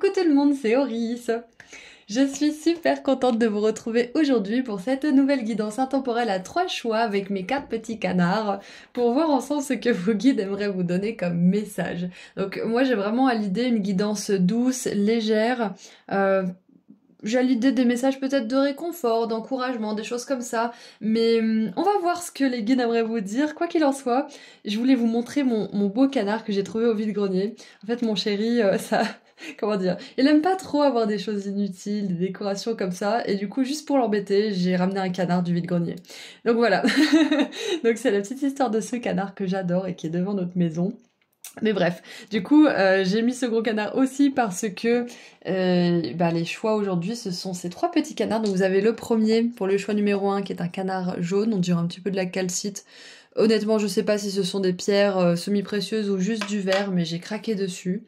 Coucou tout le monde, c'est Oris. Je suis super contente de vous retrouver aujourd'hui pour cette nouvelle guidance intemporelle à trois choix avec mes quatre petits canards pour voir ensemble ce que vos guides aimeraient vous donner comme message. Donc moi j'ai vraiment à l'idée une guidance douce, légère, euh, J'ai j'ai l'idée des messages peut-être de réconfort, d'encouragement, des choses comme ça. Mais hum, on va voir ce que les guides aimeraient vous dire. Quoi qu'il en soit, je voulais vous montrer mon, beau canard que j'ai trouvé au vide-grenier. En fait, mon chéri, euh, ça, comment dire, il n'aime pas trop avoir des choses inutiles, des décorations comme ça, et du coup, juste pour l'embêter, j'ai ramené un canard du vide-grenier. Donc voilà. Donc c'est la petite histoire de ce canard que j'adore et qui est devant notre maison. Mais bref, du coup, euh, j'ai mis ce gros canard aussi parce que euh, bah, les choix aujourd'hui, ce sont ces trois petits canards. Donc vous avez le premier pour le choix numéro un qui est un canard jaune, on dirait un petit peu de la calcite. Honnêtement, je ne sais pas si ce sont des pierres euh, semi-précieuses ou juste du verre, mais j'ai craqué dessus.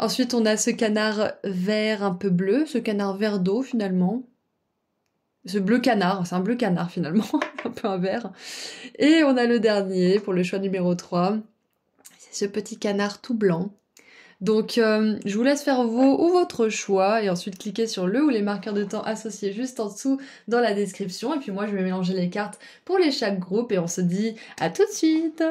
Ensuite, on a ce canard vert un peu bleu, ce canard vert d'eau finalement. Ce bleu canard, c'est un bleu canard finalement, un peu un vert. Et on a le dernier pour le choix numéro 3. C'est ce petit canard tout blanc. Donc euh, je vous laisse faire vos ou votre choix et ensuite cliquez sur le ou les marqueurs de temps associés juste en dessous dans la description. Et puis moi je vais mélanger les cartes pour les chaque groupe et on se dit à tout de suite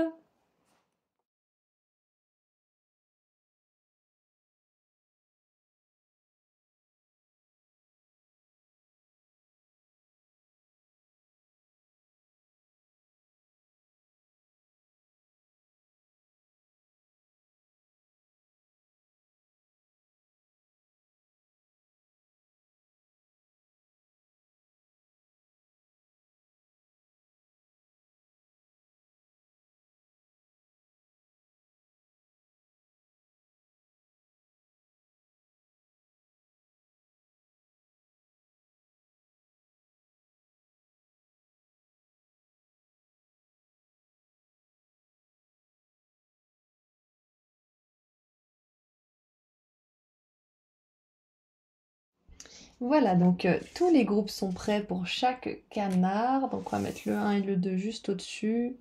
Voilà, donc euh, tous les groupes sont prêts pour chaque canard. Donc on va mettre le 1 et le 2 juste au-dessus.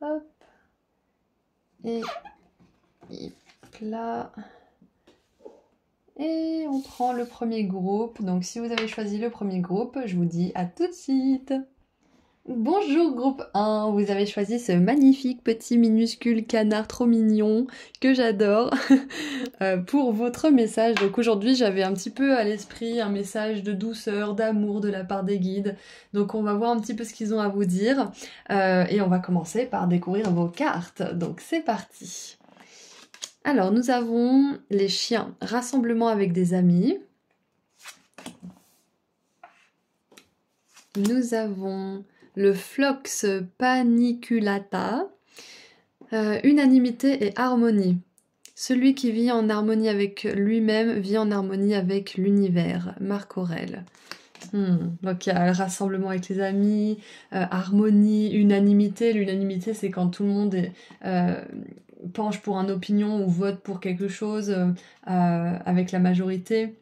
Hop. Et là. Et on prend le premier groupe. Donc si vous avez choisi le premier groupe, je vous dis à tout de suite. Bonjour groupe 1, vous avez choisi ce magnifique petit minuscule canard trop mignon que j'adore euh, pour votre message. Donc aujourd'hui j'avais un petit peu à l'esprit un message de douceur, d'amour de la part des guides. Donc on va voir un petit peu ce qu'ils ont à vous dire euh, et on va commencer par découvrir vos cartes. Donc c'est parti. Alors nous avons les chiens, rassemblement avec des amis. Nous avons le flox paniculata, euh, unanimité et harmonie. Celui qui vit en harmonie avec lui-même vit en harmonie avec l'univers. Marc Aurèle. Hmm, donc il y a le rassemblement avec les amis, euh, harmonie, unanimité. L'unanimité, c'est quand tout le monde euh, penche pour une opinion ou vote pour quelque chose avec la majorité.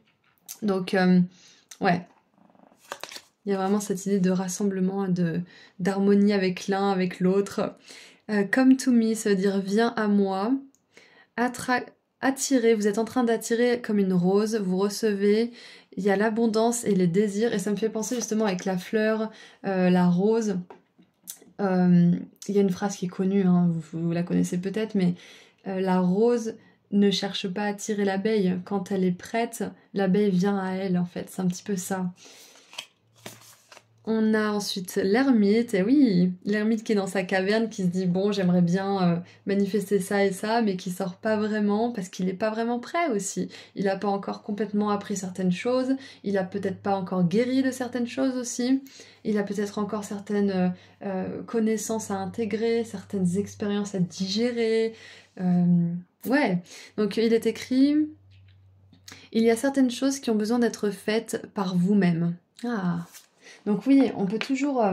Donc ouais, il y a vraiment cette idée de rassemblement, de d'harmonie avec l'un, avec l'autre. Euh, come to me, ça veut dire viens à moi. attirer, vous êtes en train d'attirer comme une rose, vous recevez, il y a l'abondance et les désirs, et ça me fait penser justement avec la fleur, euh, la rose. Euh, il y a une phrase qui est connue, hein, vous, la connaissez peut-être, mais euh, la rose ne cherche pas à attirer l'abeille. Quand elle est prête, l'abeille vient à elle, en fait. C'est un petit peu ça. On a ensuite l'ermite, et oui, l'ermite qui est dans sa caverne, qui se dit bon, j'aimerais bien euh, manifester ça et ça, mais qui sort pas vraiment parce qu'il n'est pas vraiment prêt aussi. Il n'a pas encore complètement appris certaines choses, il a peut-être pas encore guéri de certaines choses aussi, il a peut-être encore certaines euh, euh, connaissances à intégrer, certaines expériences à digérer. ouais, donc il est écrit il y a certaines choses qui ont besoin d'être faites par vous-même. Ah, donc oui, on peut toujours euh,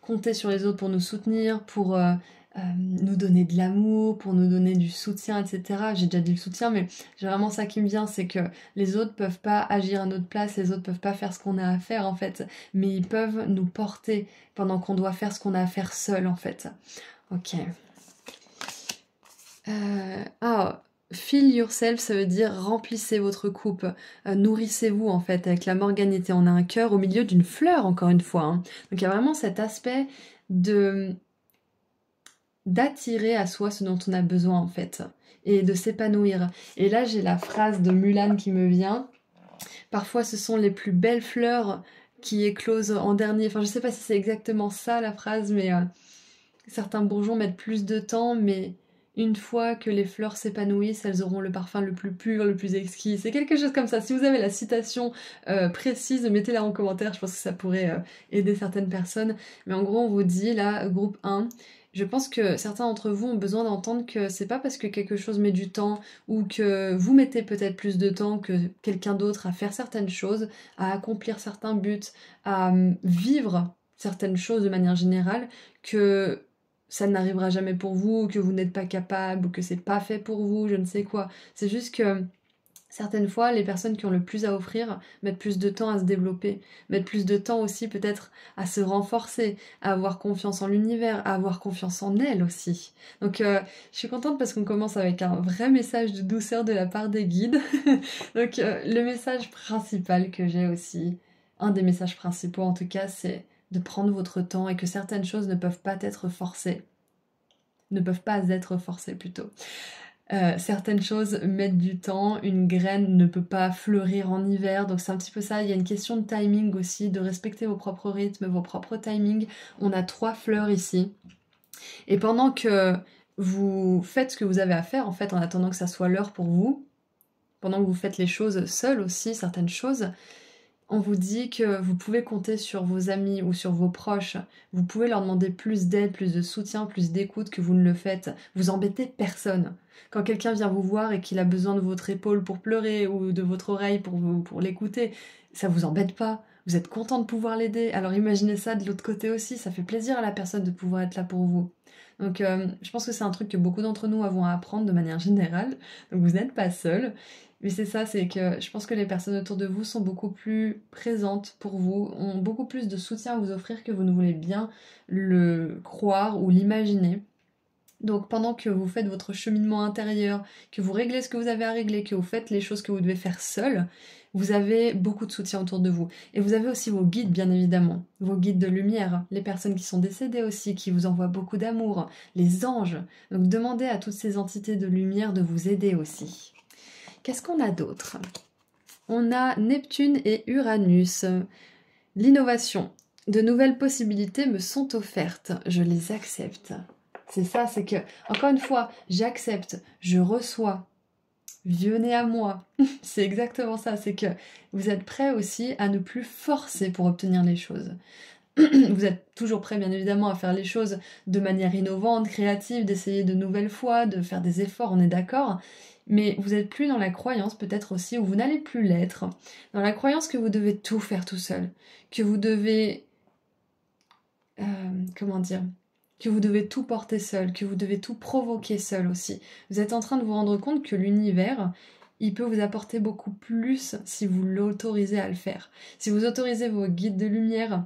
compter sur les autres pour nous soutenir, pour euh, euh, nous donner de l'amour, pour nous donner du soutien, etc. J'ai déjà dit le soutien, mais j'ai vraiment ça qui me vient, c'est que les autres peuvent pas agir à notre place, les autres peuvent pas faire ce qu'on a à faire en fait, mais ils peuvent nous porter pendant qu'on doit faire ce qu'on a à faire seul en fait. Ok. Oh, Fill yourself, ça veut dire remplissez votre coupe, euh, nourrissez-vous en fait avec la morganité. On a un cœur au milieu d'une fleur, encore une fois. Hein. Donc il y a vraiment cet aspect de d'attirer à soi ce dont on a besoin en fait et de s'épanouir. Et là j'ai la phrase de Mulan qui me vient. Parfois ce sont les plus belles fleurs qui éclosent en dernier. Enfin je sais pas si c'est exactement ça la phrase, mais euh, certains bourgeons mettent plus de temps, mais une fois que les fleurs s'épanouissent, elles auront le parfum le plus pur, le plus exquis. C'est quelque chose comme ça. Si vous avez la citation euh, précise, mettez-la en commentaire, je pense que ça pourrait euh, aider certaines personnes. Mais en gros, on vous dit, là, groupe 1, je pense que certains d'entre vous ont besoin d'entendre que c'est pas parce que quelque chose met du temps ou que vous mettez peut-être plus de temps que quelqu'un d'autre à faire certaines choses, à accomplir certains buts, à hum, vivre certaines choses de manière générale, que ça n'arrivera jamais pour vous, que vous n'êtes pas capable, ou que c'est pas fait pour vous, je ne sais quoi. C'est juste que certaines fois, les personnes qui ont le plus à offrir mettent plus de temps à se développer, mettent plus de temps aussi peut-être à se renforcer, à avoir confiance en l'univers, à avoir confiance en elles aussi. Donc euh, je suis contente parce qu'on commence avec un vrai message de douceur de la part des guides. Donc euh, le message principal que j'ai aussi, un des messages principaux en tout cas, c'est de prendre votre temps et que certaines choses ne peuvent pas être forcées. Ne peuvent pas être forcées plutôt. Euh, certaines choses mettent du temps, une graine ne peut pas fleurir en hiver, donc c'est un petit peu ça. Il y a une question de timing aussi, de respecter vos propres rythmes, vos propres timings. On a trois fleurs ici. Et pendant que vous faites ce que vous avez à faire, en fait, en attendant que ça soit l'heure pour vous, pendant que vous faites les choses seules aussi, certaines choses, on vous dit que vous pouvez compter sur vos amis ou sur vos proches, vous pouvez leur demander plus d'aide, plus de soutien, plus d'écoute que vous ne le faites, vous embêtez personne. Quand quelqu'un vient vous voir et qu'il a besoin de votre épaule pour pleurer ou de votre oreille pour, pour l'écouter, ça vous embête pas. Vous êtes content de pouvoir l'aider. Alors imaginez ça de l'autre côté aussi, ça fait plaisir à la personne de pouvoir être là pour vous. Donc euh, je pense que c'est un truc que beaucoup d'entre nous avons à apprendre de manière générale. Donc vous n'êtes pas seul. Mais c'est ça, c'est que je pense que les personnes autour de vous sont beaucoup plus présentes pour vous, ont beaucoup plus de soutien à vous offrir que vous ne voulez bien le croire ou l'imaginer. Donc pendant que vous faites votre cheminement intérieur, que vous réglez ce que vous avez à régler, que vous faites les choses que vous devez faire seul, vous avez beaucoup de soutien autour de vous. Et vous avez aussi vos guides, bien évidemment, vos guides de lumière, les personnes qui sont décédées aussi, qui vous envoient beaucoup d'amour, les anges. Donc demandez à toutes ces entités de lumière de vous aider aussi. Qu'est-ce qu'on a d'autre On a Neptune et Uranus. L'innovation. De nouvelles possibilités me sont offertes. Je les accepte. C'est ça, c'est que, encore une fois, j'accepte, je reçois. Venez à moi. c'est exactement ça, c'est que vous êtes prêt aussi à ne plus forcer pour obtenir les choses vous êtes toujours prêt bien évidemment à faire les choses de manière innovante, créative, d'essayer de nouvelles fois, de faire des efforts, on est d'accord, mais vous n'êtes plus dans la croyance peut-être aussi, où vous n'allez plus l'être, dans la croyance que vous devez tout faire tout seul, que vous devez... Euh, comment dire que vous devez tout porter seul, que vous devez tout provoquer seul aussi. Vous êtes en train de vous rendre compte que l'univers, il peut vous apporter beaucoup plus si vous l'autorisez à le faire. Si vous autorisez vos guides de lumière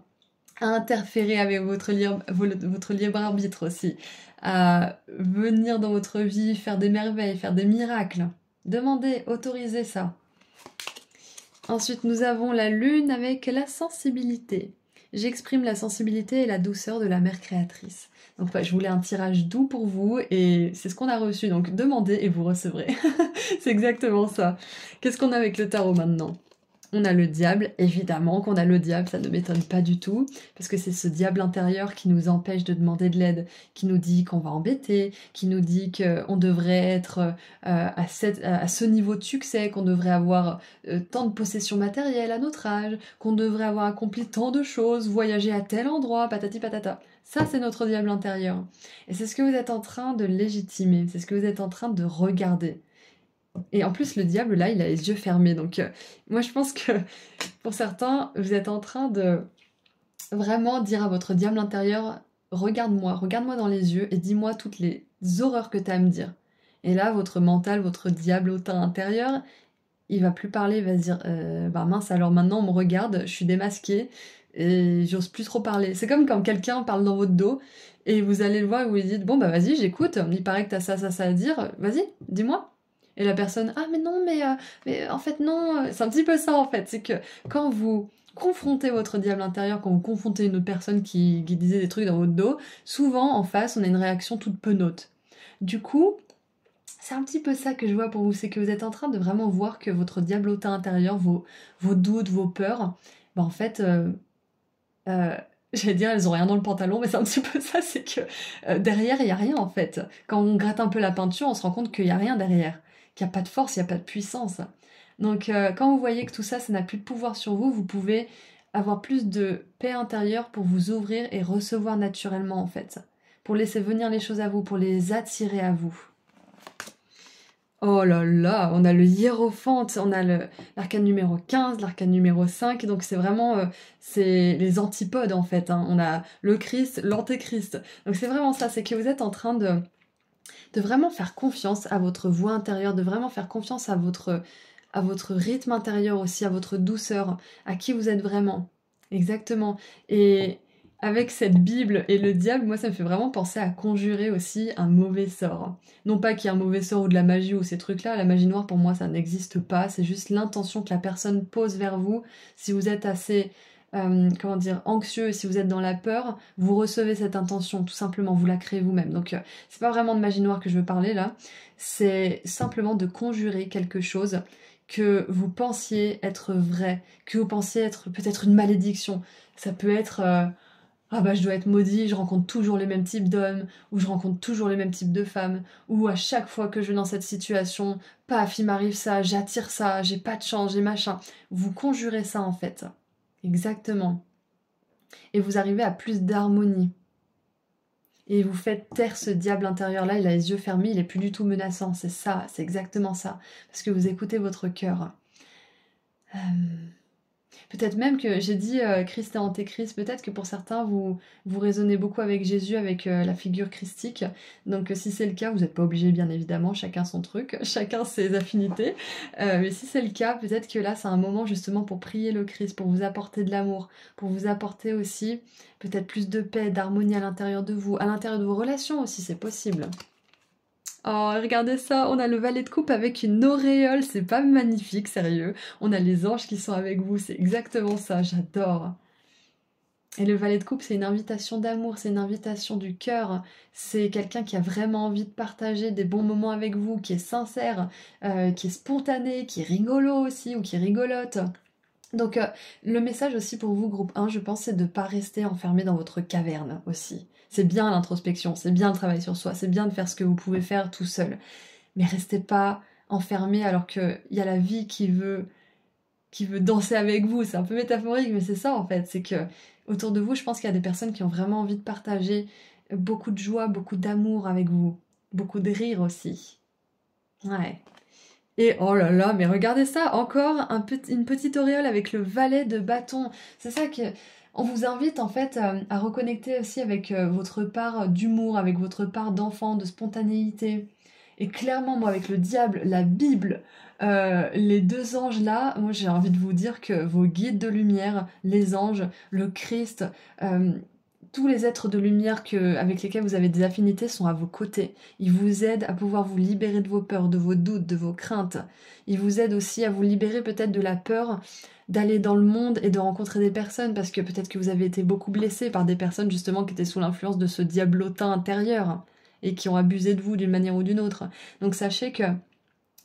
à interférer avec votre libre, votre arbitre aussi, à venir dans votre vie, faire des merveilles, faire des miracles. Demandez, autorisez ça. Ensuite, nous avons la lune avec la sensibilité. J'exprime la sensibilité et la douceur de la mère créatrice. Donc je voulais un tirage doux pour vous et c'est ce qu'on a reçu. Donc demandez et vous recevrez. c'est exactement ça. Qu'est-ce qu'on a avec le tarot maintenant on a le diable, évidemment qu'on a le diable, ça ne m'étonne pas du tout, parce que c'est ce diable intérieur qui nous empêche de demander de l'aide, qui nous dit qu'on va embêter, qui nous dit qu'on devrait être euh, à, ce niveau de succès, qu'on devrait avoir euh, tant de possessions matérielles à notre âge, qu'on devrait avoir accompli tant de choses, voyager à tel endroit, patati patata. Ça, c'est notre diable intérieur. Et c'est ce que vous êtes en train de légitimer, c'est ce que vous êtes en train de regarder. Et en plus, le diable, là, il a les yeux fermés. Donc, euh, moi, je pense que pour certains, vous êtes en train de vraiment dire à votre diable intérieur, regarde-moi, regarde-moi dans les yeux et dis-moi toutes les horreurs que tu as à me dire. Et là, votre mental, votre diable au temps intérieur, il va plus parler, il va se dire, euh, bah mince, alors maintenant on me regarde, je suis démasqué et j'ose plus trop parler. C'est comme quand quelqu'un parle dans votre dos et vous allez le voir et vous lui dites, bon bah vas-y, j'écoute, il paraît que as ça, ça, ça à dire, vas-y, dis-moi. Et la personne, ah mais non, mais, euh, mais en fait non, euh, c'est un petit peu ça en fait, c'est que quand vous confrontez votre diable intérieur, quand vous confrontez une autre personne qui, qui disait des trucs dans votre dos, souvent en face on a une réaction toute penote. Du coup, c'est un petit peu ça que je vois pour vous, c'est que vous êtes en train de vraiment voir que votre diablotin intérieur, vos, vos doutes, vos peurs, ben en fait, euh, j'allais dire elles ont rien dans le pantalon, mais c'est un petit peu ça, c'est que derrière il n'y a rien en fait. Quand on gratte un peu la peinture, on se rend compte qu'il n'y a rien derrière qu'il n'y a pas de force, il n'y a pas de puissance. Donc euh, quand vous voyez que tout ça, ça n'a plus de pouvoir sur vous, vous pouvez avoir plus de paix intérieure pour vous ouvrir et recevoir naturellement en fait. Pour laisser venir les choses à vous, pour les attirer à vous. Oh là là, on a le hiérophante, on a l'arcane numéro 15, l'arcane numéro 5, donc c'est vraiment euh, c'est les antipodes en fait. Hein. On a le Christ, l'antéchrist. Donc c'est vraiment ça, c'est que vous êtes en train de de vraiment faire confiance à votre voix intérieure, de vraiment faire confiance à votre, à votre rythme intérieur aussi, à votre douceur, à qui vous êtes vraiment. Exactement. Et avec cette Bible et le diable, moi ça me fait vraiment penser à conjurer aussi un mauvais sort. Non pas qu'il y ait un mauvais sort ou de la magie ou ces trucs-là, la magie noire pour moi ça n'existe pas, c'est juste l'intention que la personne pose vers vous. Si vous êtes assez euh, comment dire, anxieux, si vous êtes dans la peur, vous recevez cette intention, tout simplement, vous la créez vous-même. Donc euh, c'est pas vraiment de magie noire que je veux parler là, c'est simplement de conjurer quelque chose que vous pensiez être vrai, que vous pensiez être peut-être une malédiction. Ça peut être euh, ah bah je dois être maudit, je rencontre toujours les mêmes types d'hommes, ou je rencontre toujours les mêmes types de femmes, ou à chaque fois que je vais dans cette situation, paf, il m'arrive ça, j'attire ça, j'ai pas de chance, j'ai machin. Vous conjurez ça en fait. Exactement. Et vous arrivez à plus d'harmonie. Et vous faites taire ce diable intérieur-là, il a les yeux fermés, il est plus du tout menaçant. C'est ça, c'est exactement ça. Parce que vous écoutez votre cœur. Euh, Peut-être même que j'ai dit euh, Christ est antéchrist, peut-être que pour certains, vous, vous raisonnez beaucoup avec Jésus, avec euh, la figure christique. Donc euh, si c'est le cas, vous n'êtes pas obligé, bien évidemment, chacun son truc, chacun ses affinités. mais si c'est le cas, peut-être que là, c'est un moment justement pour prier le Christ, pour vous apporter de l'amour, pour vous apporter aussi peut-être plus de paix, d'harmonie à l'intérieur de vous, à l'intérieur de vos relations aussi, c'est possible. Oh, regardez ça, on a le valet de coupe avec une auréole, c'est pas magnifique, sérieux. On a les anges qui sont avec vous, c'est exactement ça, j'adore. Et le valet de coupe, c'est une invitation d'amour, c'est une invitation du cœur, c'est quelqu'un qui a vraiment envie de partager des bons moments avec vous, qui est sincère, euh, qui est spontané, qui est rigolo aussi ou qui rigolote. Donc euh, le message aussi pour vous, groupe 1, je pense, c'est de ne pas rester enfermé dans votre caverne aussi. C'est bien l'introspection, c'est bien le travail sur soi, c'est bien de faire ce que vous pouvez faire tout seul. Mais restez pas enfermé alors qu'il y a la vie qui veut qui veut danser avec vous. C'est un peu métaphorique, mais c'est ça en fait. C'est que autour de vous, je pense qu'il y a des personnes qui ont vraiment envie de partager beaucoup de joie, beaucoup d'amour avec vous, beaucoup de rire aussi. Ouais. Et oh là là, mais regardez ça, encore une petite auréole avec le valet de bâton. C'est ça que on vous invite en fait euh, à reconnecter aussi avec euh, votre part d'humour, avec votre part d'enfant, de spontanéité. Et clairement, moi, avec le diable, la Bible, euh, les deux anges là, moi j'ai envie de vous dire que vos guides de lumière, les anges, le Christ, tous les êtres de lumière avec lesquels vous avez des affinités sont à vos côtés. Ils vous aident à pouvoir vous libérer de vos peurs, de vos doutes, de vos craintes. Ils vous aident aussi à vous libérer peut-être de la peur d'aller dans le monde et de rencontrer des personnes parce que peut-être que vous avez été beaucoup blessé par des personnes justement qui étaient sous l'influence de ce diablotin intérieur et qui ont abusé de vous d'une manière ou d'une autre. Donc sachez que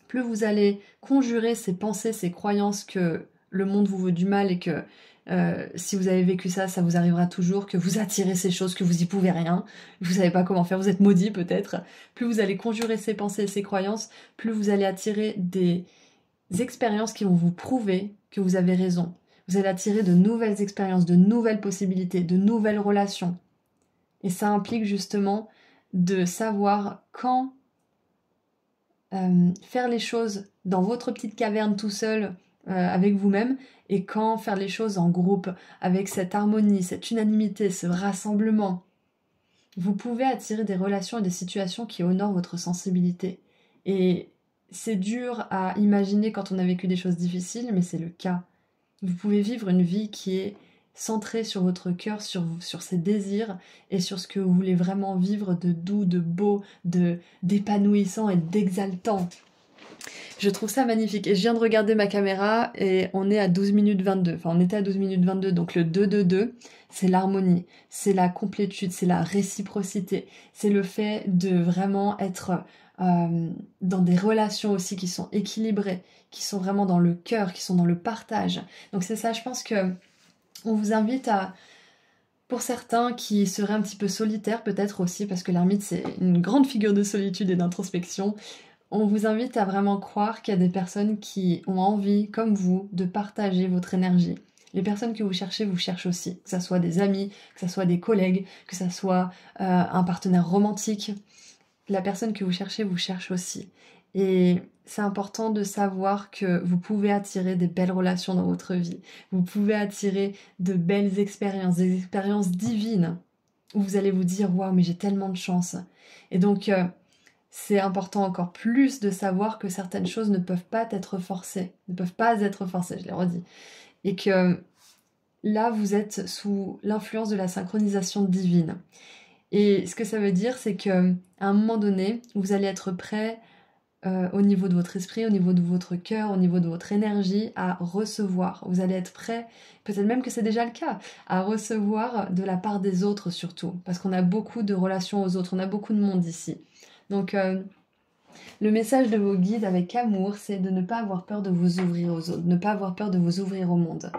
plus vous allez conjurer ces pensées, ces croyances que le monde vous veut du mal et que euh, si vous avez vécu ça, ça vous arrivera toujours, que vous attirez ces choses, que vous y pouvez rien, vous savez pas comment faire, vous êtes maudit peut-être. Plus vous allez conjurer ces pensées et ces croyances, plus vous allez attirer des, expériences qui vont vous prouver que vous avez raison. Vous allez attirer de nouvelles expériences, de nouvelles possibilités, de nouvelles relations. Et ça implique justement de savoir quand euh, faire les choses dans votre petite caverne tout seul euh, avec vous-même et quand faire les choses en groupe avec cette harmonie, cette unanimité, ce rassemblement. Vous pouvez attirer des relations et des situations qui honorent votre sensibilité. Et c'est dur à imaginer quand on a vécu des choses difficiles, mais c'est le cas. Vous pouvez vivre une vie qui est centrée sur votre cœur, sur, sur ses désirs et sur ce que vous voulez vraiment vivre de doux, de beau, de d'épanouissant et d'exaltant. Je trouve ça magnifique. Et je viens de regarder ma caméra et on est à 12 minutes 22. Enfin, on était à 12 minutes 22, donc le 2-2-2 c'est l'harmonie, c'est la complétude, c'est la réciprocité, c'est le fait de vraiment être euh, dans des relations aussi qui sont équilibrées, qui sont vraiment dans le cœur, qui sont dans le partage. Donc c'est ça, je pense que on vous invite à, pour certains qui seraient un petit peu solitaires peut-être aussi, parce que l'ermite c'est une grande figure de solitude et d'introspection, on vous invite à vraiment croire qu'il y a des personnes qui ont envie, comme vous, de partager votre énergie, les personnes que vous cherchez vous cherchent aussi, que ça soit des amis, que ce soit des collègues, que ça soit euh, un partenaire romantique. La personne que vous cherchez vous cherche aussi. Et c'est important de savoir que vous pouvez attirer des belles relations dans votre vie. Vous pouvez attirer de belles expériences, des expériences divines où vous allez vous dire waouh mais j'ai tellement de chance. Et donc euh, c'est important encore plus de savoir que certaines choses ne peuvent pas être forcées, ne peuvent pas être forcées, je l'ai redis et que là, vous êtes sous l'influence de la synchronisation divine. Et ce que ça veut dire, c'est que un moment donné, vous allez être prêt euh, au niveau de votre esprit, au niveau de votre cœur, au niveau de votre énergie à recevoir. Vous allez être prêt, peut-être même que c'est déjà le cas, à recevoir de la part des autres surtout, parce qu'on a beaucoup de relations aux autres, on a beaucoup de monde ici. Donc euh, le message de vos guides avec amour, c'est de ne pas avoir peur de vous ouvrir aux autres, ne pas avoir peur de vous ouvrir au monde.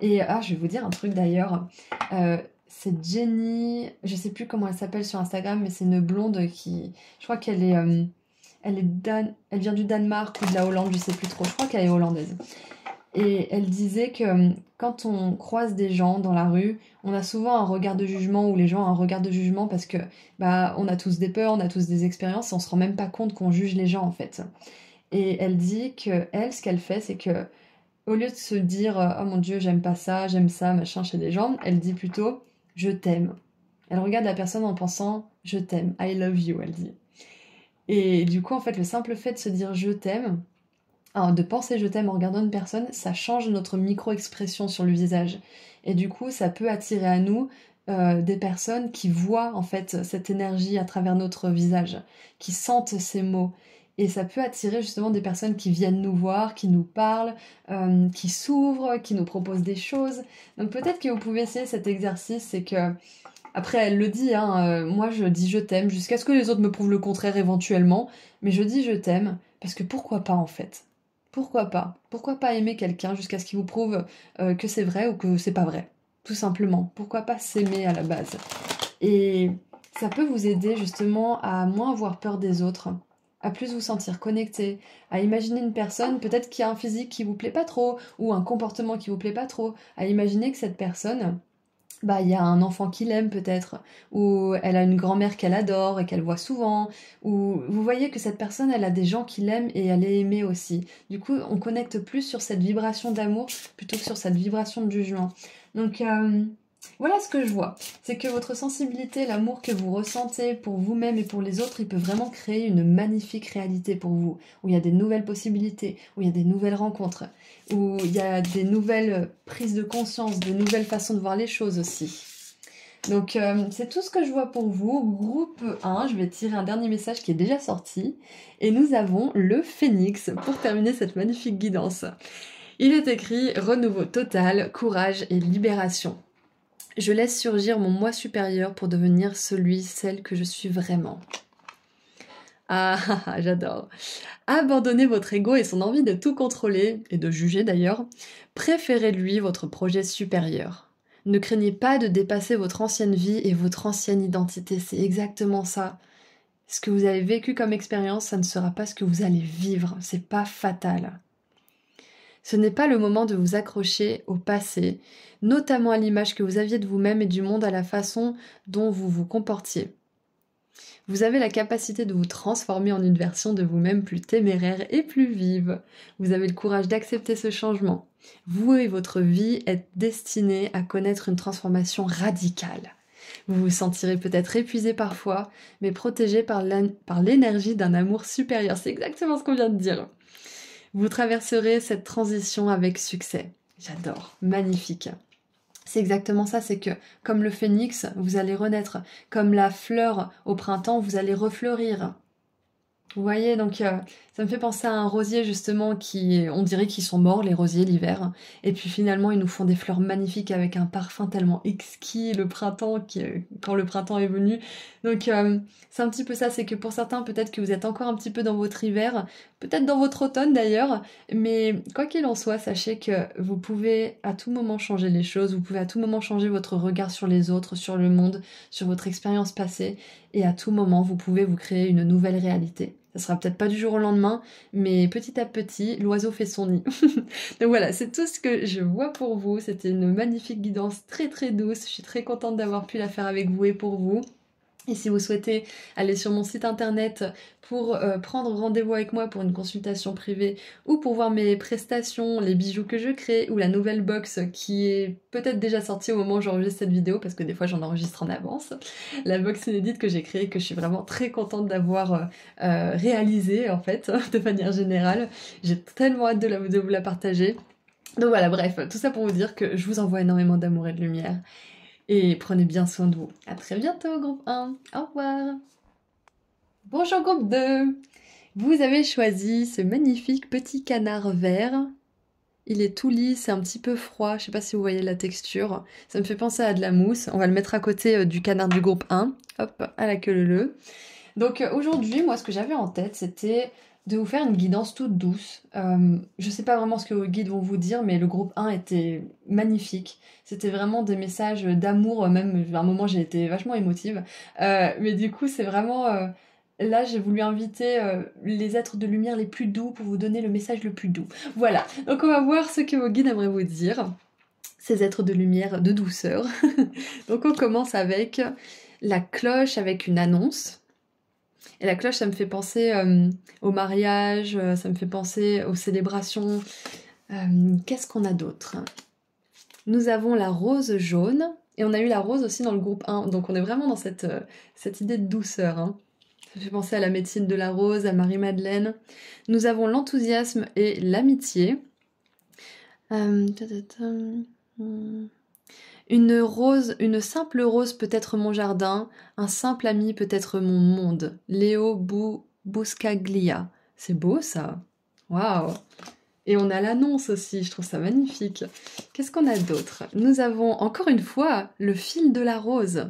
Et ah, je vais vous dire un truc d'ailleurs. Euh, c'est Jenny, je sais plus comment elle s'appelle sur Instagram, mais c'est une blonde qui, je crois qu'elle est, euh, elle est elle vient du Danemark ou de la Hollande, je sais plus trop. Je crois qu'elle est hollandaise. Et elle disait que euh, quand on croise des gens dans la rue, on a souvent un regard de jugement ou les gens ont un regard de jugement parce que bah on a tous des peurs, on a tous des expériences, et on se rend même pas compte qu'on juge les gens en fait. Et elle dit que elle, ce qu'elle fait, c'est que au lieu de se dire oh mon dieu j'aime pas ça, j'aime ça, machin chez les gens, elle dit plutôt je t'aime. Elle regarde la personne en pensant je t'aime, I love you, elle dit. Et du coup en fait le simple fait de se dire je t'aime, Hein, de penser je t'aime en regardant une personne, ça change notre micro-expression sur le visage. Et du coup, ça peut attirer à nous euh, des personnes qui voient en fait cette énergie à travers notre visage, qui sentent ces mots. Et ça peut attirer justement des personnes qui viennent nous voir, qui nous parlent, euh, qui s'ouvrent, qui nous proposent des choses. Donc peut-être que vous pouvez essayer cet exercice, c'est que après, elle le dit, hein, euh, moi je dis je t'aime jusqu'à ce que les autres me prouvent le contraire éventuellement, mais je dis je t'aime parce que pourquoi pas en fait pourquoi pas Pourquoi pas aimer quelqu'un jusqu'à ce qu'il vous prouve euh, que c'est vrai ou que c'est pas vrai Tout simplement. Pourquoi pas s'aimer à la base Et ça peut vous aider justement à moins avoir peur des autres, à plus vous sentir connecté, à imaginer une personne peut-être qui a un physique qui vous plaît pas trop ou un comportement qui vous plaît pas trop, à imaginer que cette personne, bah il y a un enfant qu'il aime peut-être, ou elle a une grand-mère qu'elle adore et qu'elle voit souvent, ou vous voyez que cette personne elle a des gens qui l'aiment et elle est aimée aussi. Du coup on connecte plus sur cette vibration d'amour plutôt que sur cette vibration de jugement. Donc euh, voilà ce que je vois, c'est que votre sensibilité, l'amour que vous ressentez pour vous-même et pour les autres, il peut vraiment créer une magnifique réalité pour vous, où il y a des nouvelles possibilités, où il y a des nouvelles rencontres, où il y a des nouvelles prises de conscience, de nouvelles façons de voir les choses aussi. Donc euh, c'est tout ce que je vois pour vous. Groupe 1, je vais tirer un dernier message qui est déjà sorti. Et nous avons le phénix pour terminer cette magnifique guidance. Il est écrit Renouveau total, courage et libération. Je laisse surgir mon moi supérieur pour devenir celui, celle que je suis vraiment. Ah, ah, ah j'adore. Abandonnez votre ego et son envie de tout contrôler, et de juger d'ailleurs. Préférez-lui votre projet supérieur. Ne craignez pas de dépasser votre ancienne vie et votre ancienne identité, c'est exactement ça. Ce que vous avez vécu comme expérience, ça ne sera pas ce que vous allez vivre, c'est pas fatal. Ce n'est pas le moment de vous accrocher au passé, notamment à l'image que vous aviez de vous-même et du monde à la façon dont vous vous comportiez. Vous avez la capacité de vous transformer en une version de vous-même plus téméraire et plus vive. Vous avez le courage d'accepter ce changement. Vous et votre vie êtes destinés à connaître une transformation radicale. Vous vous sentirez peut-être épuisé parfois, mais protégé par l'énergie d'un amour supérieur. C'est exactement ce qu'on vient de dire. Vous traverserez cette transition avec succès. J'adore, magnifique. C'est exactement ça, c'est que comme le phénix, vous allez renaître, comme la fleur au printemps, vous allez refleurir. Vous voyez, donc euh, ça me fait penser à un rosier justement qui, on dirait qu'ils sont morts les rosiers l'hiver, et puis finalement ils nous font des fleurs magnifiques avec un parfum tellement exquis le printemps quand le printemps est venu. Donc euh, c'est un petit peu ça, c'est que pour certains peut-être que vous êtes encore un petit peu dans votre hiver, peut-être dans votre automne d'ailleurs, mais quoi qu'il en soit, sachez que vous pouvez à tout moment changer les choses, vous pouvez à tout moment changer votre regard sur les autres, sur le monde, sur votre expérience passée, et à tout moment vous pouvez vous créer une nouvelle réalité. Ça sera peut-être pas du jour au lendemain, mais petit à petit, l'oiseau fait son nid. Donc voilà, c'est tout ce que je vois pour vous. C'était une magnifique guidance très très douce. Je suis très contente d'avoir pu la faire avec vous et pour vous. Et si vous souhaitez aller sur mon site internet pour euh, prendre rendez-vous avec moi pour une consultation privée ou pour voir mes prestations, les bijoux que je crée ou la nouvelle box qui est peut-être déjà sortie au moment où j'enregistre cette vidéo parce que des fois j'en enregistre en avance, la box inédite que j'ai créée que je suis vraiment très contente d'avoir euh, euh, réalisée en fait de manière générale. J'ai tellement hâte de, la, de vous la partager. Donc voilà, bref, tout ça pour vous dire que je vous envoie énormément d'amour et de lumière et prenez bien soin de vous. À très bientôt, groupe 1. Au revoir. Bonjour, groupe 2. Vous avez choisi ce magnifique petit canard vert. Il est tout lisse, c'est un petit peu froid, je ne sais pas si vous voyez la texture. Ça me fait penser à de la mousse. On va le mettre à côté euh, du canard du groupe 1. Hop, à la queue leu. Donc euh, aujourd'hui, moi ce que j'avais en tête, c'était de vous faire une guidance toute douce. Euh, je ne sais pas vraiment ce que vos guides vont vous dire, mais le groupe 1 était magnifique. C'était vraiment des messages d'amour, même à un moment j'ai été vachement émotive. Euh, mais du coup, c'est vraiment... Euh, là, j'ai voulu inviter les êtres de lumière les plus doux pour vous donner le message le plus doux. Voilà, donc on va voir ce que vos guides aimeraient vous dire, ces êtres de lumière de douceur. donc on commence avec la cloche, avec une annonce. Et la cloche, ça me fait penser euh, au mariage, euh, ça me fait penser aux célébrations. Euh, qu'est-ce qu'on a d'autre Nous avons la rose jaune, et on a eu la rose aussi dans le groupe 1, donc on est vraiment dans cette, cette idée de douceur. Hein. Ça me fait penser à la médecine de la rose, à Marie-Madeleine. Nous avons l'enthousiasme et l'amitié. Une rose, une simple rose peut être mon jardin, un simple ami peut être mon monde. Léo Bou Buscaglia. C'est beau ça. Waouh et on a l'annonce aussi, je trouve ça magnifique. Qu'est-ce qu'on a d'autre Nous avons encore une fois le fil de la rose.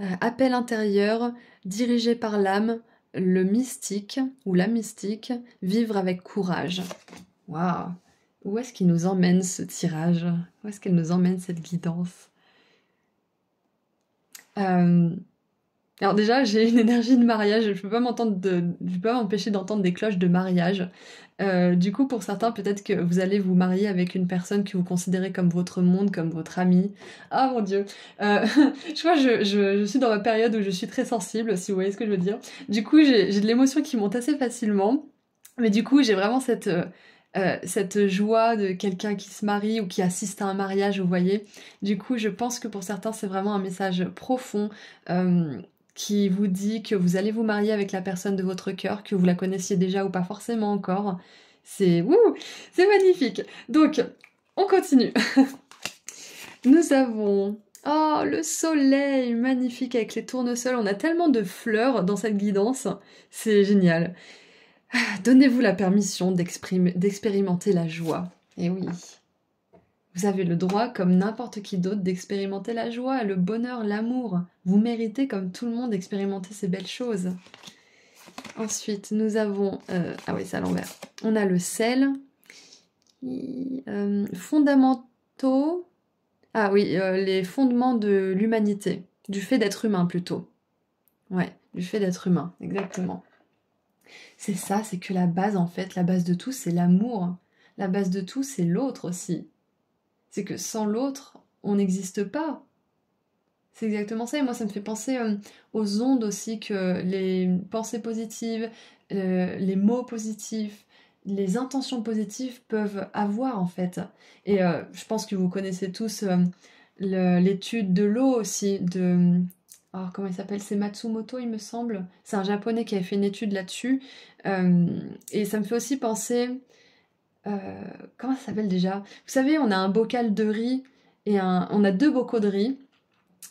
Euh, appel intérieur, dirigé par l'âme, le mystique ou la mystique, vivre avec courage. Waouh où est-ce qu'il nous emmène ce tirage Où est-ce qu'elle nous emmène cette guidance euh, Alors déjà, j'ai une énergie de mariage, je ne peux pas m'entendre de... pas m'empêcher d'entendre des cloches de mariage. Euh, du coup, pour certains, peut-être que vous allez vous marier avec une personne que vous considérez comme votre monde, comme votre ami. Ah mon dieu, euh, je crois je, suis dans ma période où je suis très sensible, si vous voyez ce que je veux dire. Du coup, j'ai de l'émotion qui monte assez facilement, mais du coup, j'ai vraiment cette euh, cette joie de quelqu'un qui se marie ou qui assiste à un mariage, vous voyez. Du coup, je pense que pour certains, c'est vraiment un message profond. Euh, qui vous dit que vous allez vous marier avec la personne de votre cœur, que vous la connaissiez déjà ou pas forcément encore. C'est c'est magnifique. Donc, on continue. Nous avons oh le soleil magnifique avec les tournesols. On a tellement de fleurs dans cette guidance, c'est génial. Donnez-vous la permission d'expérimenter la joie. Et eh oui. Vous avez le droit, comme n'importe qui d'autre, d'expérimenter la joie, le bonheur, l'amour. Vous méritez, comme tout le monde, d'expérimenter ces belles choses. Ensuite, nous avons... Euh, ah oui, c'est à l'envers. On a le sel. Euh, fondamentaux... Ah oui, euh, les fondements de l'humanité. Du fait d'être humain, plutôt. Ouais, du fait d'être humain, exactement. C'est ça, c'est que la base en fait, la base de tout, c'est l'amour. La base de tout, c'est l'autre aussi. C'est que sans l'autre, on n'existe pas. C'est exactement ça. Et moi, ça me fait penser euh, aux ondes aussi que les pensées positives, euh, les mots positifs, les intentions positives peuvent avoir en fait. Et euh, je pense que vous connaissez tous l'étude de l'eau aussi, de Oh, comment il s'appelle C'est Matsumoto, il me semble. C'est un japonais qui avait fait une étude là-dessus. Euh, et ça me fait aussi penser. Euh, comment ça s'appelle déjà Vous savez, on a un bocal de riz et on a deux bocaux de riz.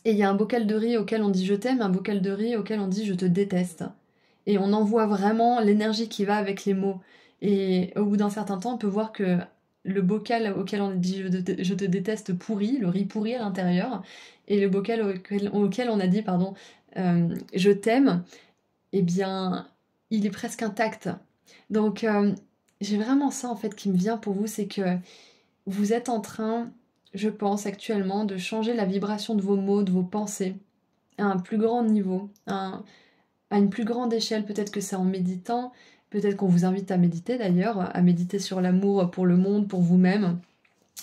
Et il y a un bocal de riz auquel on dit je t'aime, un bocal de riz auquel on dit je te déteste. Et on envoie vraiment l'énergie qui va avec les mots. Et au bout d'un certain temps, on peut voir que le bocal auquel on a dit je te, déteste pourri, le riz pourri à l'intérieur, et le bocal auquel, on a dit pardon euh, je t'aime, eh bien il est presque intact. Donc euh, j'ai vraiment ça en fait qui me vient pour vous, c'est que vous êtes en train, je pense actuellement, de changer la vibration de vos mots, de vos pensées à un plus grand niveau, à une plus grande échelle. Peut-être que c'est en méditant, Peut-être qu'on vous invite à méditer d'ailleurs, à méditer sur l'amour pour le monde, pour vous-même,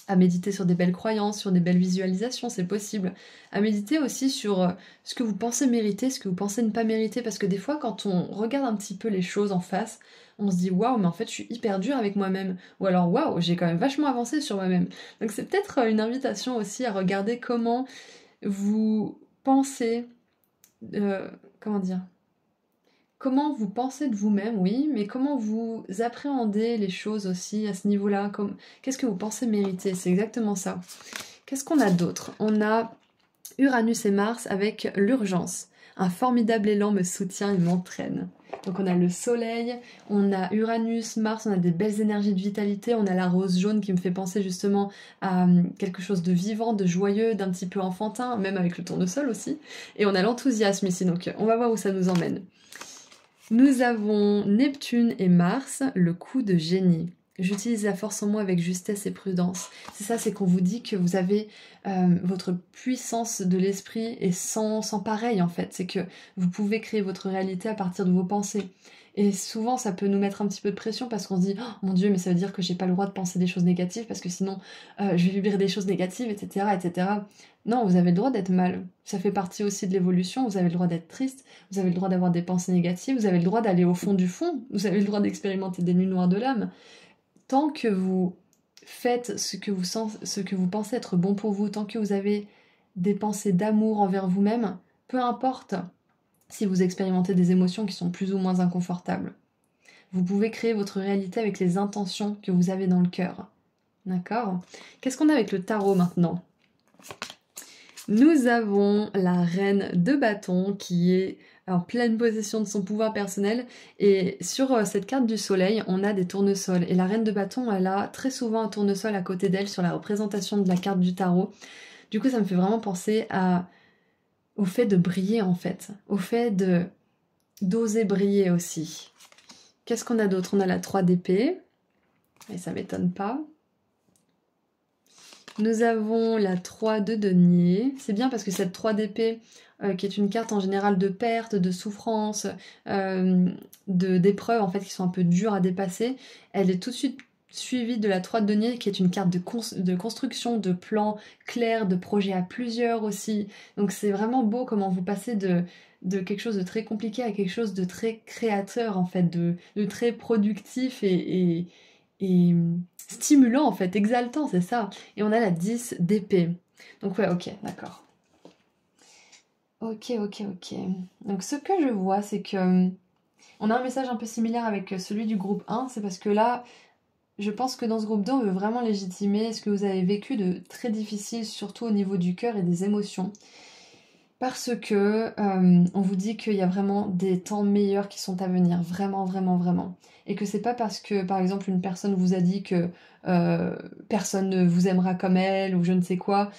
à méditer sur des belles croyances, sur des belles visualisations, c'est possible. À méditer aussi sur ce que vous pensez mériter, ce que vous pensez ne pas mériter, parce que des fois, quand on regarde un petit peu les choses en face, on se dit waouh, mais en fait, je suis hyper dure avec moi-même, ou alors waouh, j'ai quand même vachement avancé sur moi-même. Donc, c'est peut-être une invitation aussi à regarder comment vous pensez, euh, comment dire, comment vous pensez de vous-même, oui, mais comment vous appréhendez les choses aussi à ce niveau-là. Qu'est-ce que vous pensez mériter C'est exactement ça. Qu'est-ce qu'on a d'autre On a Uranus et Mars avec l'urgence. Un formidable élan me soutient et m'entraîne. Donc on a le soleil, on a Uranus, Mars, on a des belles énergies de vitalité, on a la rose jaune qui me fait penser justement à euh, quelque chose de vivant, de joyeux, d'un petit peu enfantin, même avec le sol aussi. Et on a l'enthousiasme ici, donc on va voir où ça nous emmène. Nous avons Neptune et Mars, le coup de génie. J'utilise la force en moi avec justesse et prudence. C'est ça, c'est qu'on vous dit que vous avez euh, votre puissance de l'esprit et sans pareil en fait. C'est que vous pouvez créer votre réalité à partir de vos pensées. Et souvent, ça peut nous mettre un petit peu de pression parce qu'on se dit oh, mon Dieu, mais ça veut dire que j'ai pas le droit de penser des choses négatives parce que sinon, euh, je vais vivre des choses négatives, etc., etc. Non, vous avez le droit d'être mal. Ça fait partie aussi de l'évolution. Vous avez le droit d'être triste. Vous avez le droit d'avoir des pensées négatives. Vous avez le droit d'aller au fond du fond. Vous avez le droit d'expérimenter des nuits noires de l'âme. Tant que vous faites ce que vous, ce que vous pensez être bon pour vous, tant que vous avez des pensées d'amour envers vous-même, peu importe si vous expérimentez des émotions qui sont plus ou moins inconfortables. Vous pouvez créer votre réalité avec les intentions que vous avez dans le cœur. D'accord Qu'est-ce qu'on a avec le tarot maintenant Nous avons la reine de bâton qui est en pleine possession de son pouvoir personnel. Et sur euh, cette carte du soleil, on a des tournesols. Et la reine de bâton, elle a très souvent un tournesol à côté d'elle sur la représentation de la carte du tarot. Du coup, ça me fait vraiment penser à au fait de briller en fait, au fait de d'oser briller aussi. Qu'est-ce qu'on a d'autre On a la 3 d'épée, et ça m'étonne pas. Nous avons la 3 de denier. C'est bien parce que cette 3 d'épée, euh, qui est une carte en général de perte, de souffrance, euh, de d'épreuves en fait qui sont un peu dures à dépasser, elle est tout de suite suivi de la 3 de denier qui est une carte de, de construction, de plan clair, de projet à plusieurs aussi. Donc c'est vraiment beau comment vous passez de, de, quelque chose de très compliqué à quelque chose de très créateur en fait, de, de très productif et, et, et, stimulant en fait, exaltant, c'est ça. Et on a la 10 d'épée. Donc ouais, ok, d'accord. Ok, ok, ok. Donc ce que je vois, c'est que... Hum, on a un message un peu similaire avec celui du groupe 1, c'est parce que là, je pense que dans ce groupe 2, on veut vraiment légitimer ce que vous avez vécu de très difficile, surtout au niveau du cœur et des émotions. Parce que euh, on vous dit qu'il y a vraiment des temps meilleurs qui sont à venir, vraiment, vraiment, vraiment. Et que c'est pas parce que, par exemple, une personne vous a dit que euh, personne ne vous aimera comme elle ou je ne sais quoi,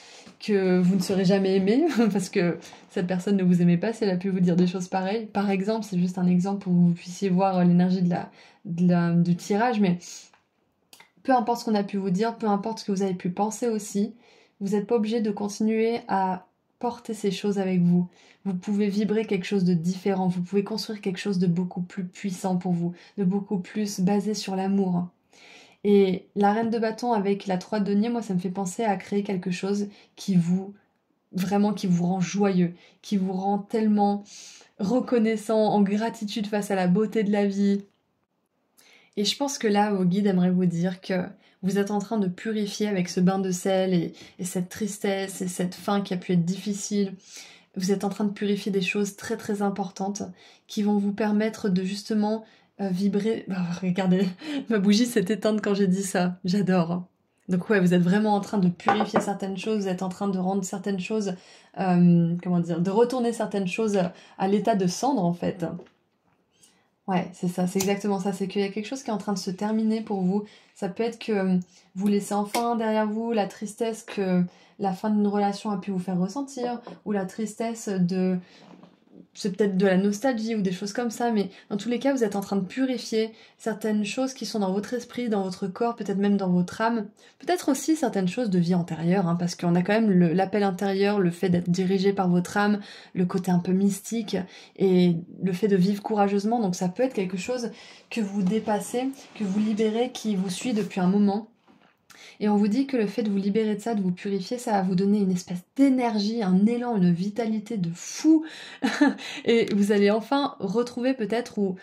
que vous ne serez jamais aimé, parce que cette personne ne vous aimait pas si elle a pu vous dire des choses pareilles. Par exemple, c'est juste un exemple pour que vous puissiez voir l'énergie de la, de du tirage, mais peu importe ce qu'on a pu vous dire, peu importe ce que vous avez pu penser aussi, vous n'êtes pas obligé de continuer à porter ces choses avec vous. Vous pouvez vibrer quelque chose de différent, vous pouvez construire quelque chose de beaucoup plus puissant pour vous, de beaucoup plus basé sur l'amour. Et la reine de bâton avec la trois deniers, moi ça me fait penser à créer quelque chose qui vous vraiment qui vous rend joyeux, qui vous rend tellement reconnaissant en gratitude face à la beauté de la vie, et je pense que là, vos guides aimeraient vous dire que vous êtes en train de purifier avec ce bain de sel et, cette tristesse et cette faim qui a pu être difficile. Vous êtes en train de purifier des choses très très importantes qui vont vous permettre de justement euh, vibrer. Ah, regardez, ma bougie s'est éteinte quand j'ai dit ça. J'adore. Donc ouais, vous êtes vraiment en train de purifier certaines choses, vous êtes en train de rendre certaines choses, euh, comment dire, de retourner certaines choses à l'état de cendre en fait. Ouais, c'est ça, c'est exactement ça. C'est qu'il y a quelque chose qui est en train de se terminer pour vous. Ça peut être que euh, vous laissez enfin derrière vous la tristesse que la fin d'une relation a pu vous faire ressentir, ou la tristesse de c'est peut-être de la nostalgie ou des choses comme ça, mais dans tous les cas, vous êtes en train de purifier certaines choses qui sont dans votre esprit, dans votre corps, peut-être même dans votre âme, peut-être aussi certaines choses de vie antérieure, hein, parce qu'on a quand même l'appel intérieur, le fait d'être dirigé par votre âme, le côté un peu mystique et le fait de vivre courageusement, donc ça peut être quelque chose que vous dépassez, que vous libérez, qui vous suit depuis un moment et on vous dit que le fait de vous libérer de ça, de vous purifier, ça va vous donner une espèce d'énergie, un élan, une vitalité de fou. et vous allez enfin retrouver peut-être ou,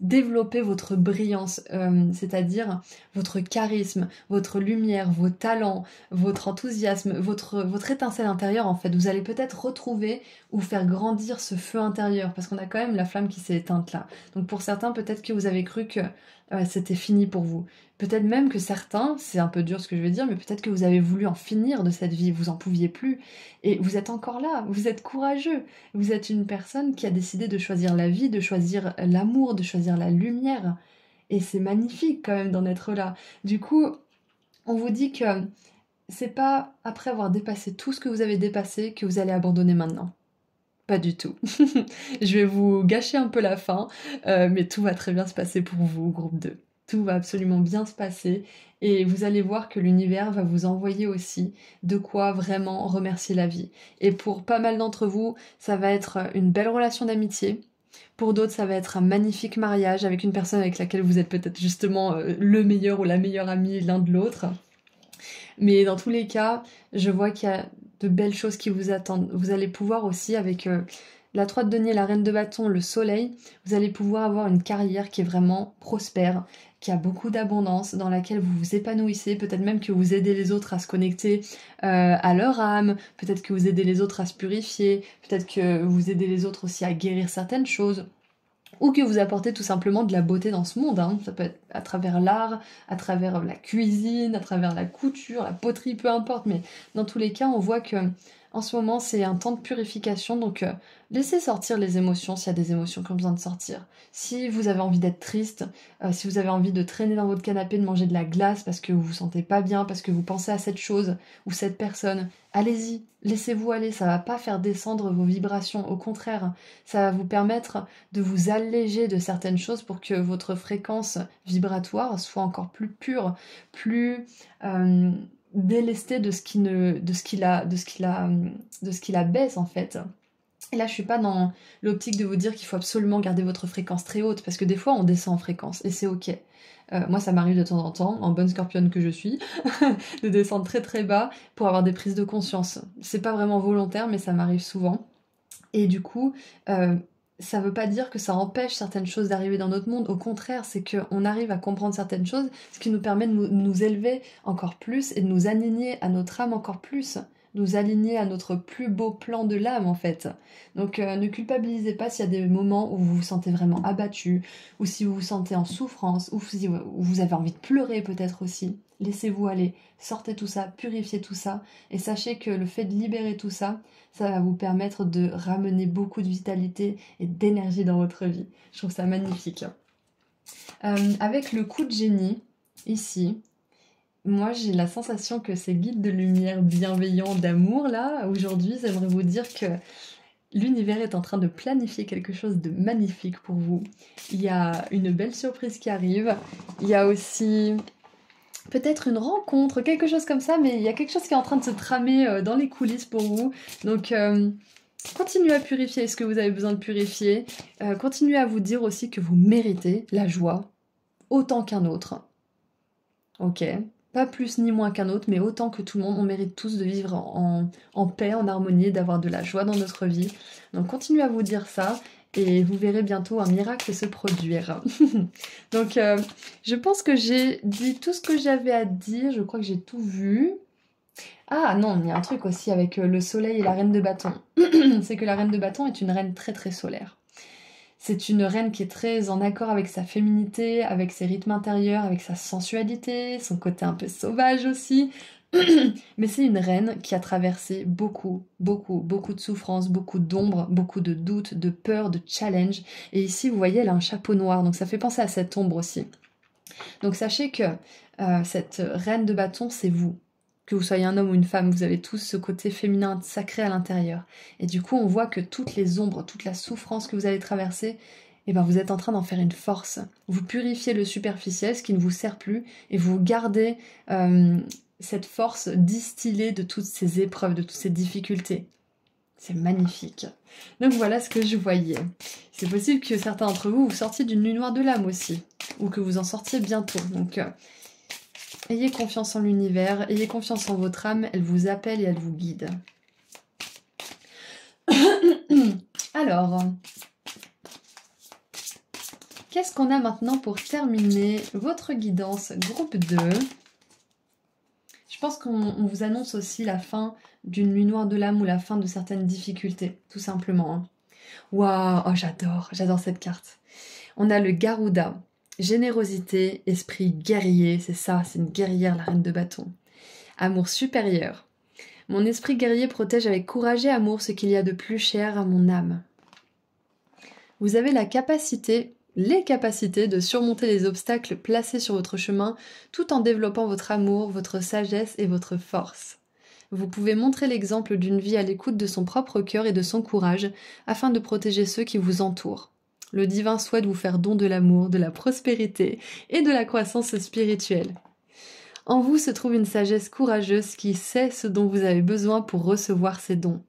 développer votre brillance, euh, c'est-à-dire votre charisme, votre lumière, vos talents, votre enthousiasme, votre étincelle intérieure en fait. Vous allez peut-être retrouver ou faire grandir ce feu intérieur, parce qu'on a quand même la flamme qui s'est éteinte là. Donc pour certains, peut-être que vous avez cru que euh, c'était fini pour vous. Peut-être même que certains, c'est un peu dur ce que je vais dire, mais peut-être que vous avez voulu en finir de cette vie, vous en pouviez plus, et vous êtes encore là, vous êtes courageux, vous êtes une personne qui a décidé de choisir la vie, de choisir l'amour, de choisir la lumière. Et c'est magnifique quand même d'en être là. Du coup, on vous dit que c'est pas après avoir dépassé tout ce que vous avez dépassé que vous allez abandonner maintenant. Pas du tout. je vais vous gâcher un peu la fin, euh, mais tout va très bien se passer pour vous, groupe 2. Tout va absolument bien se passer et vous allez voir que l'univers va vous envoyer aussi de quoi vraiment remercier la vie. Et pour pas mal d'entre vous, ça va être une belle relation d'amitié, pour d'autres, ça va être un magnifique mariage avec une personne avec laquelle vous êtes peut-être justement euh, le meilleur ou la meilleure amie l'un de l'autre. Mais dans tous les cas, je vois qu'il y a de belles choses qui vous attendent. Vous allez pouvoir aussi, avec euh, la 3 de denier, la reine de bâton, le soleil, vous allez pouvoir avoir une carrière qui est vraiment prospère, qui a beaucoup d'abondance, dans laquelle vous vous épanouissez, peut-être même que vous aidez les autres à se connecter euh, à leur âme, peut-être que vous aidez les autres à se purifier, peut-être que vous aidez les autres aussi à guérir certaines choses ou que vous apportez tout simplement de la beauté dans ce monde. Hein. Ça peut être à travers l'art, à travers la cuisine, à travers la couture, la poterie, peu importe, mais dans tous les cas, on voit que en ce moment, c'est un temps de purification, donc euh, laissez sortir les émotions s'il y a des émotions qui ont besoin de sortir. Si vous avez envie d'être triste, euh, si vous avez envie de traîner dans votre canapé, de manger de la glace parce que vous vous sentez pas bien, parce que vous pensez à cette chose ou cette personne, allez-y, laissez-vous aller, ça va pas faire descendre vos vibrations, au contraire, ça va vous permettre de vous alléger de certaines choses pour que votre fréquence vibratoire soit encore plus pure, plus... Euh, délesté de ce qui ne de ce qu'il a de ce qu'il a de ce qu'il baisse en fait. Et là, je suis pas dans l'optique de vous dire qu'il faut absolument garder votre fréquence très haute, parce que des fois, on descend en fréquence et c'est ok. Euh, moi, ça m'arrive de temps en temps, en bonne scorpionne que je suis, de descendre très très bas pour avoir des prises de conscience. C'est pas vraiment volontaire, mais ça m'arrive souvent. Et du coup, euh, ça ne veut pas dire que ça empêche certaines choses d'arriver dans notre monde. Au contraire, c'est qu'on arrive à comprendre certaines choses, ce qui nous permet de nous, élever encore plus et de nous aligner à notre âme encore plus, nous aligner à notre plus beau plan de l'âme en fait. Donc euh, ne culpabilisez pas s'il y a des moments où vous vous sentez vraiment abattu, ou si vous vous sentez en souffrance, ou si vous avez envie de pleurer peut-être aussi laissez-vous aller, sortez tout ça, purifiez tout ça, et sachez que le fait de libérer tout ça, ça va vous permettre de ramener beaucoup de vitalité et d'énergie dans votre vie. Je trouve ça magnifique. Euh, avec le coup de génie, ici, moi j'ai la sensation que ces guides de lumière bienveillants d'amour, là, aujourd'hui, j'aimerais vous dire que L'univers est en train de planifier quelque chose de magnifique pour vous. Il y a une belle surprise qui arrive. Il y a aussi peut-être une rencontre, quelque chose comme ça, mais il y a quelque chose qui est en train de se tramer euh, dans les coulisses pour vous. Donc euh, continuez à purifier ce que vous avez besoin de purifier. Euh, continuez à vous dire aussi que vous méritez la joie autant qu'un autre. Ok pas plus ni moins qu'un autre, mais autant que tout le monde, on mérite tous de vivre en, en paix, en harmonie, d'avoir de la joie dans notre vie. Donc continuez à vous dire ça et vous verrez bientôt un miracle se produire. Donc euh, je pense que j'ai dit tout ce que j'avais à dire, je crois que j'ai tout vu. Ah non, il y a un truc aussi avec euh, le soleil et la reine de bâton. C'est que la reine de bâton est une reine très très solaire. C'est une reine qui est très en accord avec sa féminité, avec ses rythmes intérieurs, avec sa sensualité, son côté un peu sauvage aussi. Mais c'est une reine qui a traversé beaucoup, beaucoup, beaucoup de souffrances, beaucoup d'ombres, beaucoup de doutes, de peurs, de challenges. Et ici, vous voyez, elle a un chapeau noir, donc ça fait penser à cette ombre aussi. Donc sachez que euh, cette reine de bâton, c'est vous que vous soyez un homme ou une femme, vous avez tous ce côté féminin sacré à l'intérieur. Et du coup, on voit que toutes les ombres, toute la souffrance que vous avez traversée, eh ben, vous êtes en train d'en faire une force. Vous purifiez le superficiel, ce qui ne vous sert plus, et vous gardez euh, cette force distillée de toutes ces épreuves, de toutes ces difficultés. C'est magnifique. Donc voilà ce que je voyais. C'est possible que certains d'entre vous vous sortiez d'une nuit noire de l'âme aussi, ou que vous en sortiez bientôt. Donc euh, Ayez confiance en l'univers, ayez confiance en votre âme, elle vous appelle et elle vous guide. Alors, qu'est-ce qu'on a maintenant pour terminer votre guidance groupe 2 Je pense qu'on vous annonce aussi la fin d'une nuit noire de l'âme ou la fin de certaines difficultés, tout simplement. Hein. Waouh, oh, j'adore, j'adore cette carte. On a le Garuda. Générosité, esprit guerrier, c'est ça, c'est une guerrière, la reine de bâton. Amour supérieur. Mon esprit guerrier protège avec courage et amour ce qu'il y a de plus cher à mon âme. Vous avez la capacité, les capacités de surmonter les obstacles placés sur votre chemin tout en développant votre amour, votre sagesse et votre force vous pouvez montrer l'exemple d'une vie à l'écoute de son propre cœur et de son courage afin de protéger ceux qui vous entourent le divin souhaite vous faire don de l'amour, de la prospérité et de la croissance spirituelle. En vous se trouve une sagesse courageuse qui sait ce dont vous avez besoin pour recevoir ces dons.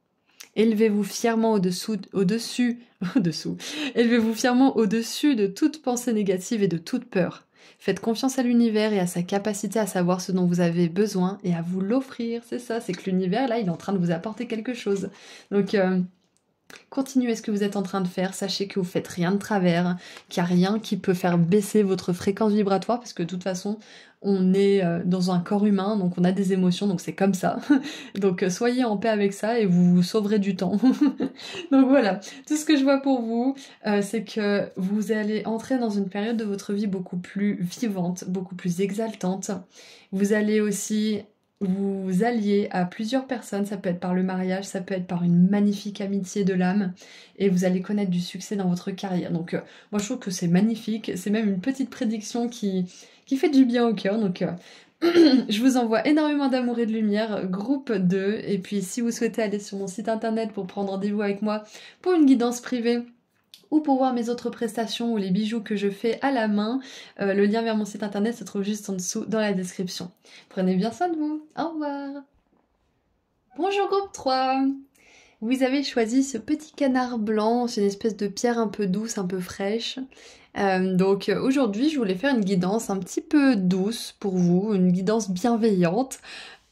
Élevez-vous fièrement au-dessous, au-dessus, au-dessous, élevez-vous fièrement au-dessus de toute pensée négative et de toute peur. Faites confiance à l'univers et à sa capacité à savoir ce dont vous avez besoin et à vous l'offrir. C'est ça, c'est que l'univers, là, il est en train de vous apporter quelque chose. Donc, euh, Continuez ce que vous êtes en train de faire, sachez que vous faites rien de travers, qu'il n'y a rien qui peut faire baisser votre fréquence vibratoire, parce que de toute façon, on est euh, dans un corps humain, donc on a des émotions, donc c'est comme ça. Donc euh, soyez en paix avec ça et vous vous sauverez du temps. Donc voilà, tout ce que je vois pour vous, euh, c'est que vous allez entrer dans une période de votre vie beaucoup plus vivante, beaucoup plus exaltante. Vous allez aussi vous alliez à plusieurs personnes, ça peut être par le mariage, ça peut être par une magnifique amitié de l'âme, et vous allez connaître du succès dans votre carrière. Donc euh, moi je trouve que c'est magnifique, c'est même une petite prédiction qui, qui fait du bien au cœur. Donc euh, je vous envoie énormément d'amour et de lumière, groupe 2, et puis si vous souhaitez aller sur mon site internet pour prendre rendez-vous avec moi pour une guidance privée, ou pour voir mes autres prestations ou les bijoux que je fais à la main, euh, le lien vers mon site internet se trouve juste en dessous dans la description. Prenez bien soin de vous. Au revoir. Bonjour groupe 3. Vous avez choisi ce petit canard blanc, c'est une espèce de pierre un peu douce, un peu fraîche. Euh, donc euh, aujourd'hui, je voulais faire une guidance un petit peu douce pour vous, une guidance bienveillante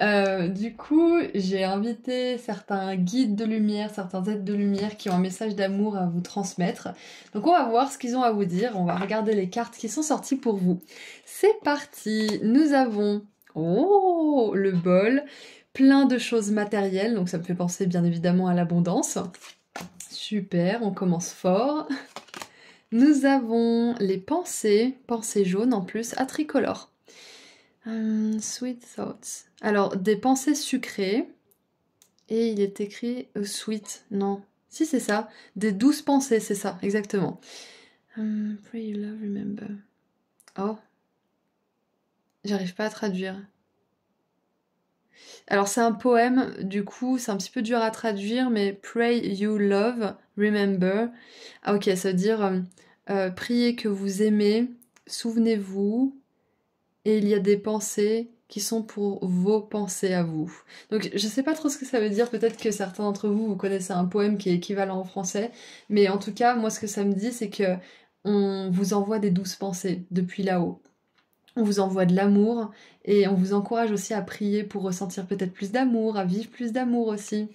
euh, du coup, j'ai invité certains guides de lumière, certains êtres de lumière qui ont un message d'amour à vous transmettre. Donc on va voir ce qu'ils ont à vous dire, on va regarder les cartes qui sont sorties pour vous. C'est parti, nous avons... Oh, le bol, plein de choses matérielles, donc ça me fait penser bien évidemment à l'abondance. Super, on commence fort. Nous avons les pensées, pensées jaunes en plus, à tricolore. Euh, sweet thoughts. Alors, des pensées sucrées. Et il est écrit euh, sweet. Non. Si, c'est ça. Des douces pensées, c'est ça, exactement. Euh, pray you love, remember. Oh. J'arrive pas à traduire. Alors, c'est un poème, du coup, c'est un petit peu dur à traduire, mais pray you love, remember. Ah, ok, ça veut dire priez que vous aimez, souvenez-vous, et il y a des pensées qui sont pour vos pensées à vous. Donc je ne sais pas trop ce que ça veut dire, peut-être que certains d'entre vous, vous connaissez un poème qui est équivalent en français, mais en tout cas, moi ce que ça me dit, c'est que on vous envoie des douces pensées depuis là-haut. On vous envoie de l'amour et on vous encourage aussi à prier pour ressentir peut-être plus d'amour, à vivre plus d'amour aussi.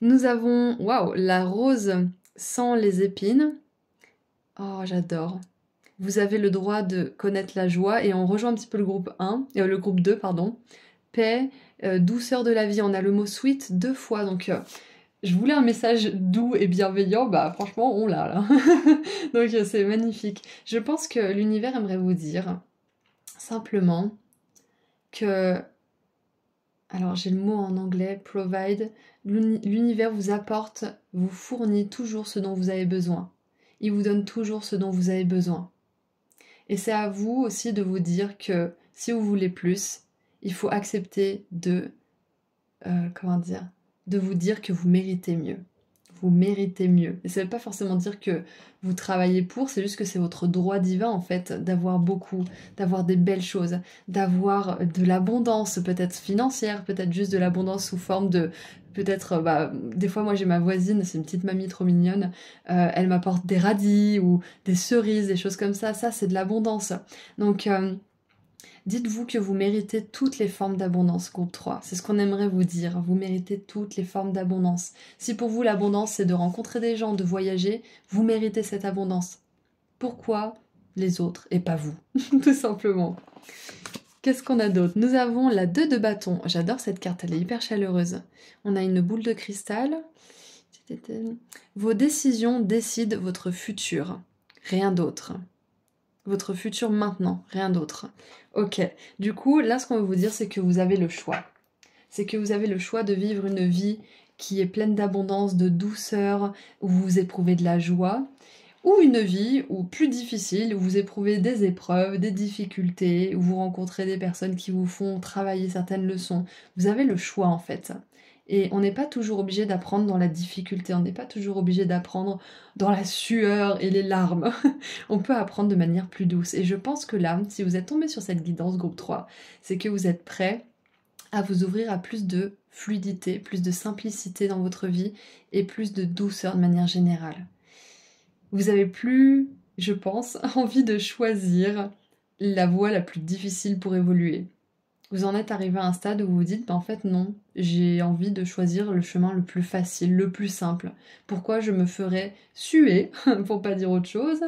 Nous avons, waouh, la rose sans les épines. Oh, j'adore vous avez le droit de connaître la joie. Et on rejoint un petit peu le groupe 1, et euh, le groupe 2, pardon. Paix, euh, douceur de la vie. On a le mot sweet deux fois. Donc, euh, je voulais un message doux et bienveillant. Bah, franchement, on l'a là. donc, c'est magnifique. Je pense que l'univers aimerait vous dire simplement que. Alors, j'ai le mot en anglais, provide. L'univers vous apporte, vous fournit toujours ce dont vous avez besoin. Il vous donne toujours ce dont vous avez besoin. Et c'est à vous aussi de vous dire que si vous voulez plus, il faut accepter de... Euh, comment dire De vous dire que vous méritez mieux vous méritez mieux. Et ça ne veut pas forcément dire que vous travaillez pour, c'est juste que c'est votre droit divin en fait d'avoir beaucoup, d'avoir des belles choses, d'avoir de l'abondance, peut-être financière, peut-être juste de l'abondance sous forme de peut-être, euh, bah, des fois moi j'ai ma voisine, c'est une petite mamie trop mignonne, euh, elle m'apporte des radis ou des cerises, des choses comme ça, ça c'est de l'abondance. Donc euh, Dites-vous que vous méritez toutes les formes d'abondance, groupe 3. C'est ce qu'on aimerait vous dire. Vous méritez toutes les formes d'abondance. Si pour vous l'abondance c'est de rencontrer des gens, de voyager, vous méritez cette abondance. Pourquoi les autres et pas vous Tout simplement. Qu'est-ce qu'on a d'autre Nous avons la 2 de bâton. J'adore cette carte, elle est hyper chaleureuse. On a une boule de cristal. Vos décisions décident votre futur, rien d'autre votre futur maintenant, rien d'autre. Ok, du coup, là, ce qu'on veut vous dire, c'est que vous avez le choix. C'est que vous avez le choix de vivre une vie qui est pleine d'abondance, de douceur, où vous éprouvez de la joie, ou une vie où plus difficile, où vous éprouvez des épreuves, des difficultés, où vous rencontrez des personnes qui vous font travailler certaines leçons. Vous avez le choix en fait. Et on n'est pas toujours obligé d'apprendre dans la difficulté, on n'est pas toujours obligé d'apprendre dans la sueur et les larmes. on peut apprendre de manière plus douce. Et je pense que là, si vous êtes tombé sur cette guidance groupe 3, c'est que vous êtes prêt à vous ouvrir à plus de fluidité, plus de simplicité dans votre vie et plus de douceur de manière générale. Vous avez plus, je pense, envie de choisir la voie la plus difficile pour évoluer. Vous en êtes arrivé à un stade où vous vous dites, bah, en fait non, j'ai envie de choisir le chemin le plus facile, le plus simple. Pourquoi je me ferais suer, pour pas dire autre chose,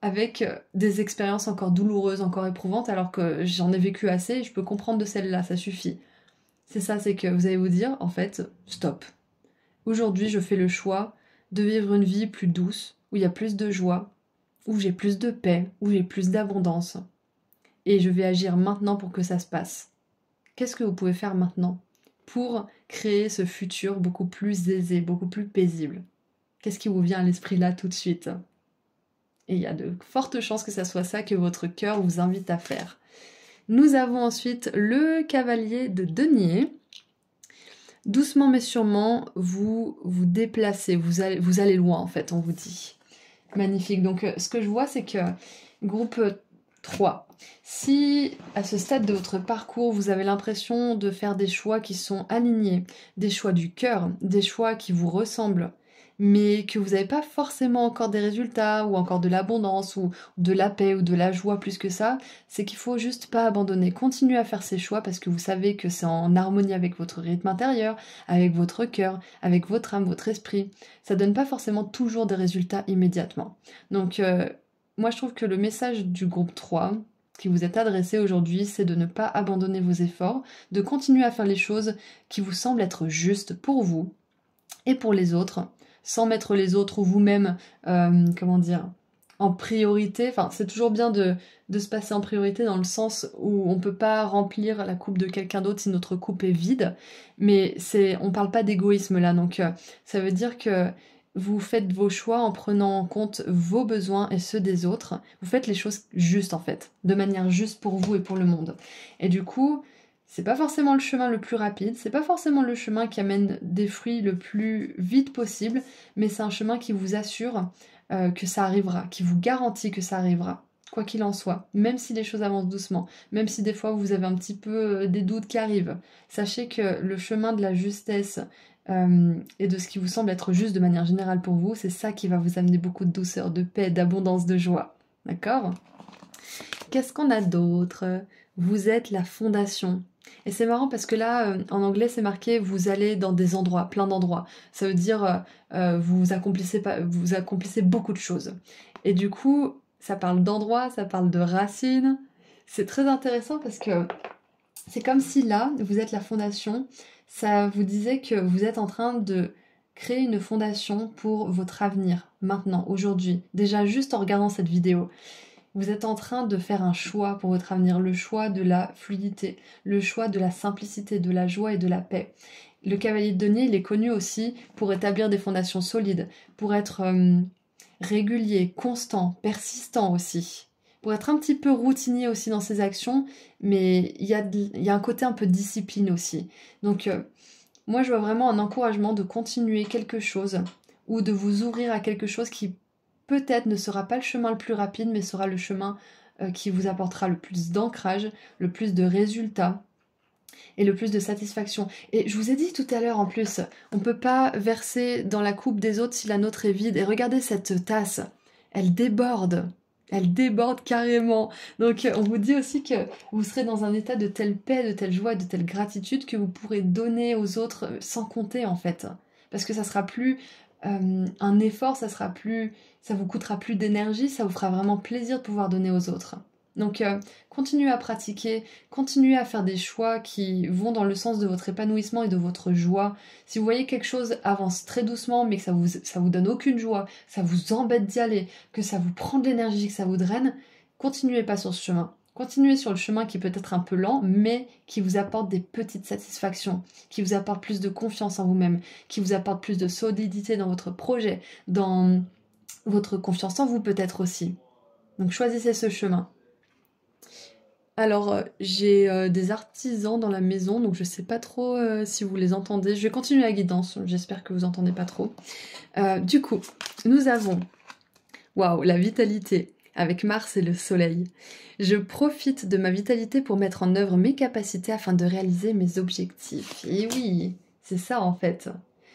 avec euh, des expériences encore douloureuses, encore éprouvantes, alors que j'en ai vécu assez et je peux comprendre de celle-là, ça suffit. C'est ça, c'est que vous allez vous dire, en fait, stop. Aujourd'hui, je fais le choix de vivre une vie plus douce, où il y a plus de joie, où j'ai plus de paix, où j'ai plus d'abondance et je vais agir maintenant pour que ça se passe. Qu'est-ce que vous pouvez faire maintenant pour créer ce futur beaucoup plus aisé, beaucoup plus paisible Qu'est-ce qui vous vient à l'esprit là tout de suite Et il y a de fortes chances que ça soit ça que votre cœur vous invite à faire. Nous avons ensuite le cavalier de denier. Doucement mais sûrement, vous vous déplacez, vous allez, vous allez loin en fait, on vous dit. Magnifique. Donc euh, ce que je vois, c'est que groupe 3. Si à ce stade de votre parcours, vous avez l'impression de faire des choix qui sont alignés, des choix du cœur, des choix qui vous ressemblent, mais que vous n'avez pas forcément encore des résultats ou encore de l'abondance ou de la paix ou de la joie plus que ça, c'est qu'il faut juste pas abandonner. Continuez à faire ces choix parce que vous savez que c'est en harmonie avec votre rythme intérieur, avec votre cœur, avec votre âme, votre esprit. Ça donne pas forcément toujours des résultats immédiatement. Donc euh, moi, je trouve que le message du groupe 3 qui vous est adressé aujourd'hui, c'est de ne pas abandonner vos efforts, de continuer à faire les choses qui vous semblent être justes pour vous et pour les autres, sans mettre les autres ou vous-même, euh, comment dire, en priorité. Enfin, c'est toujours bien de, de, se passer en priorité dans le sens où on ne peut pas remplir la coupe de quelqu'un d'autre si notre coupe est vide. Mais c'est, on ne parle pas d'égoïsme là. Donc, euh, ça veut dire que vous faites vos choix en prenant en compte vos besoins et ceux des autres. Vous faites les choses justes en fait, de manière juste pour vous et pour le monde. Et du coup, c'est pas forcément le chemin le plus rapide, c'est pas forcément le chemin qui amène des fruits le plus vite possible, mais c'est un chemin qui vous assure euh, que ça arrivera, qui vous garantit que ça arrivera quoi qu'il en soit, même si les choses avancent doucement, même si des fois vous avez un petit peu euh, des doutes qui arrivent, sachez que le chemin de la justesse, euh, et de ce qui vous semble être juste de manière générale pour vous. C'est ça qui va vous amener beaucoup de douceur, de paix, d'abondance, de joie. D'accord Qu'est-ce qu'on a d'autre Vous êtes la fondation. Et c'est marrant parce que là, euh, en anglais, c'est marqué vous allez dans des endroits, plein d'endroits. Ça veut dire euh, vous, accomplissez vous accomplissez beaucoup de choses. Et du coup, ça parle d'endroits, ça parle de racines. C'est très intéressant parce que c'est comme si là, vous êtes la fondation ça vous disait que vous êtes en train de créer une fondation pour votre avenir, maintenant, aujourd'hui, déjà juste en regardant cette vidéo. Vous êtes en train de faire un choix pour votre avenir, le choix de la fluidité, le choix de la simplicité, de la joie et de la paix. Le cavalier de denier, il est connu aussi pour établir des fondations solides, pour être euh, régulier, constant, persistant aussi pour être un petit peu routinier aussi dans ses actions, mais il y, a, un côté un peu discipline aussi. Donc euh, moi je vois vraiment un encouragement de continuer quelque chose ou de vous ouvrir à quelque chose qui peut-être ne sera pas le chemin le plus rapide, mais sera le chemin euh, qui vous apportera le plus d'ancrage, le plus de résultats et le plus de satisfaction. Et je vous ai dit tout à l'heure en plus, on ne peut pas verser dans la coupe des autres si la nôtre est vide. Et regardez cette tasse, elle déborde elle déborde carrément. Donc euh, on vous dit aussi que vous serez dans un état de telle paix, de telle joie, de telle gratitude que vous pourrez donner aux autres euh, sans compter en fait. Parce que ça sera plus euh, un effort, ça sera plus. ça vous coûtera plus d'énergie, ça vous fera vraiment plaisir de pouvoir donner aux autres. Donc euh, continuez à pratiquer, continuez à faire des choix qui vont dans le sens de votre épanouissement et de votre joie. Si vous voyez quelque chose avance très doucement mais que ça vous, ça vous donne aucune joie, ça vous embête d'y aller, que ça vous prend de l'énergie, que ça vous draine, continuez pas sur ce chemin. Continuez sur le chemin qui peut être un peu lent, mais qui vous apporte des petites satisfactions, qui vous apporte plus de confiance en vous-même, qui vous apporte plus de solidité dans votre projet, dans votre confiance en vous peut-être aussi. Donc choisissez ce chemin. Alors, euh, j'ai euh, des artisans dans la maison, donc je sais pas trop euh, si vous les entendez. Je vais continuer la guidance, j'espère que vous entendez pas trop. du coup, nous avons. Waouh, la vitalité avec Mars et le Soleil. Je profite de ma vitalité pour mettre en œuvre mes capacités afin de réaliser mes objectifs. Et oui, c'est ça en fait.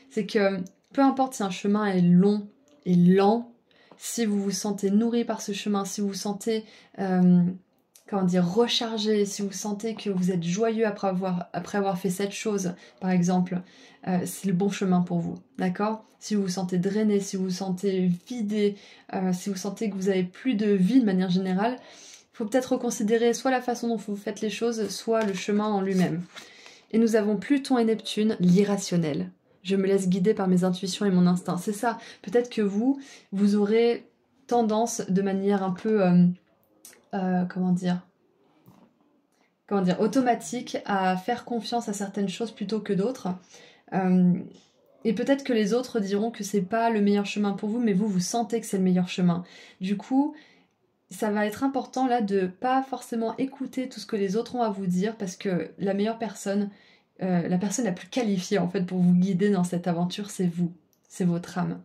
C'est que peu importe si un chemin est long et lent, si vous vous sentez nourri par ce chemin, si vous vous sentez comment dire, recharger, si vous sentez que vous êtes joyeux après avoir, après avoir fait cette chose, par exemple, euh, c'est le bon chemin pour vous, d'accord Si vous vous sentez drainé, si vous vous sentez vidé, euh, si vous sentez que vous avez plus de vie de manière générale, il faut peut-être reconsidérer soit la façon dont vous faites les choses, soit le chemin en lui-même. Et nous avons Pluton et Neptune, l'irrationnel. Je me laisse guider par mes intuitions et mon instinct. C'est ça. Peut-être que vous, vous aurez tendance de manière un peu... Euh, euh, comment dire comment dire automatique à faire confiance à certaines choses plutôt que d'autres. Euh, et peut-être que les autres diront que c'est pas le meilleur chemin pour vous, mais vous vous sentez que c'est le meilleur chemin. Du coup, ça va être important là de pas forcément écouter tout ce que les autres ont à vous dire parce que la meilleure personne, euh, la personne la plus qualifiée en fait pour vous guider dans cette aventure, c'est vous, c'est votre âme.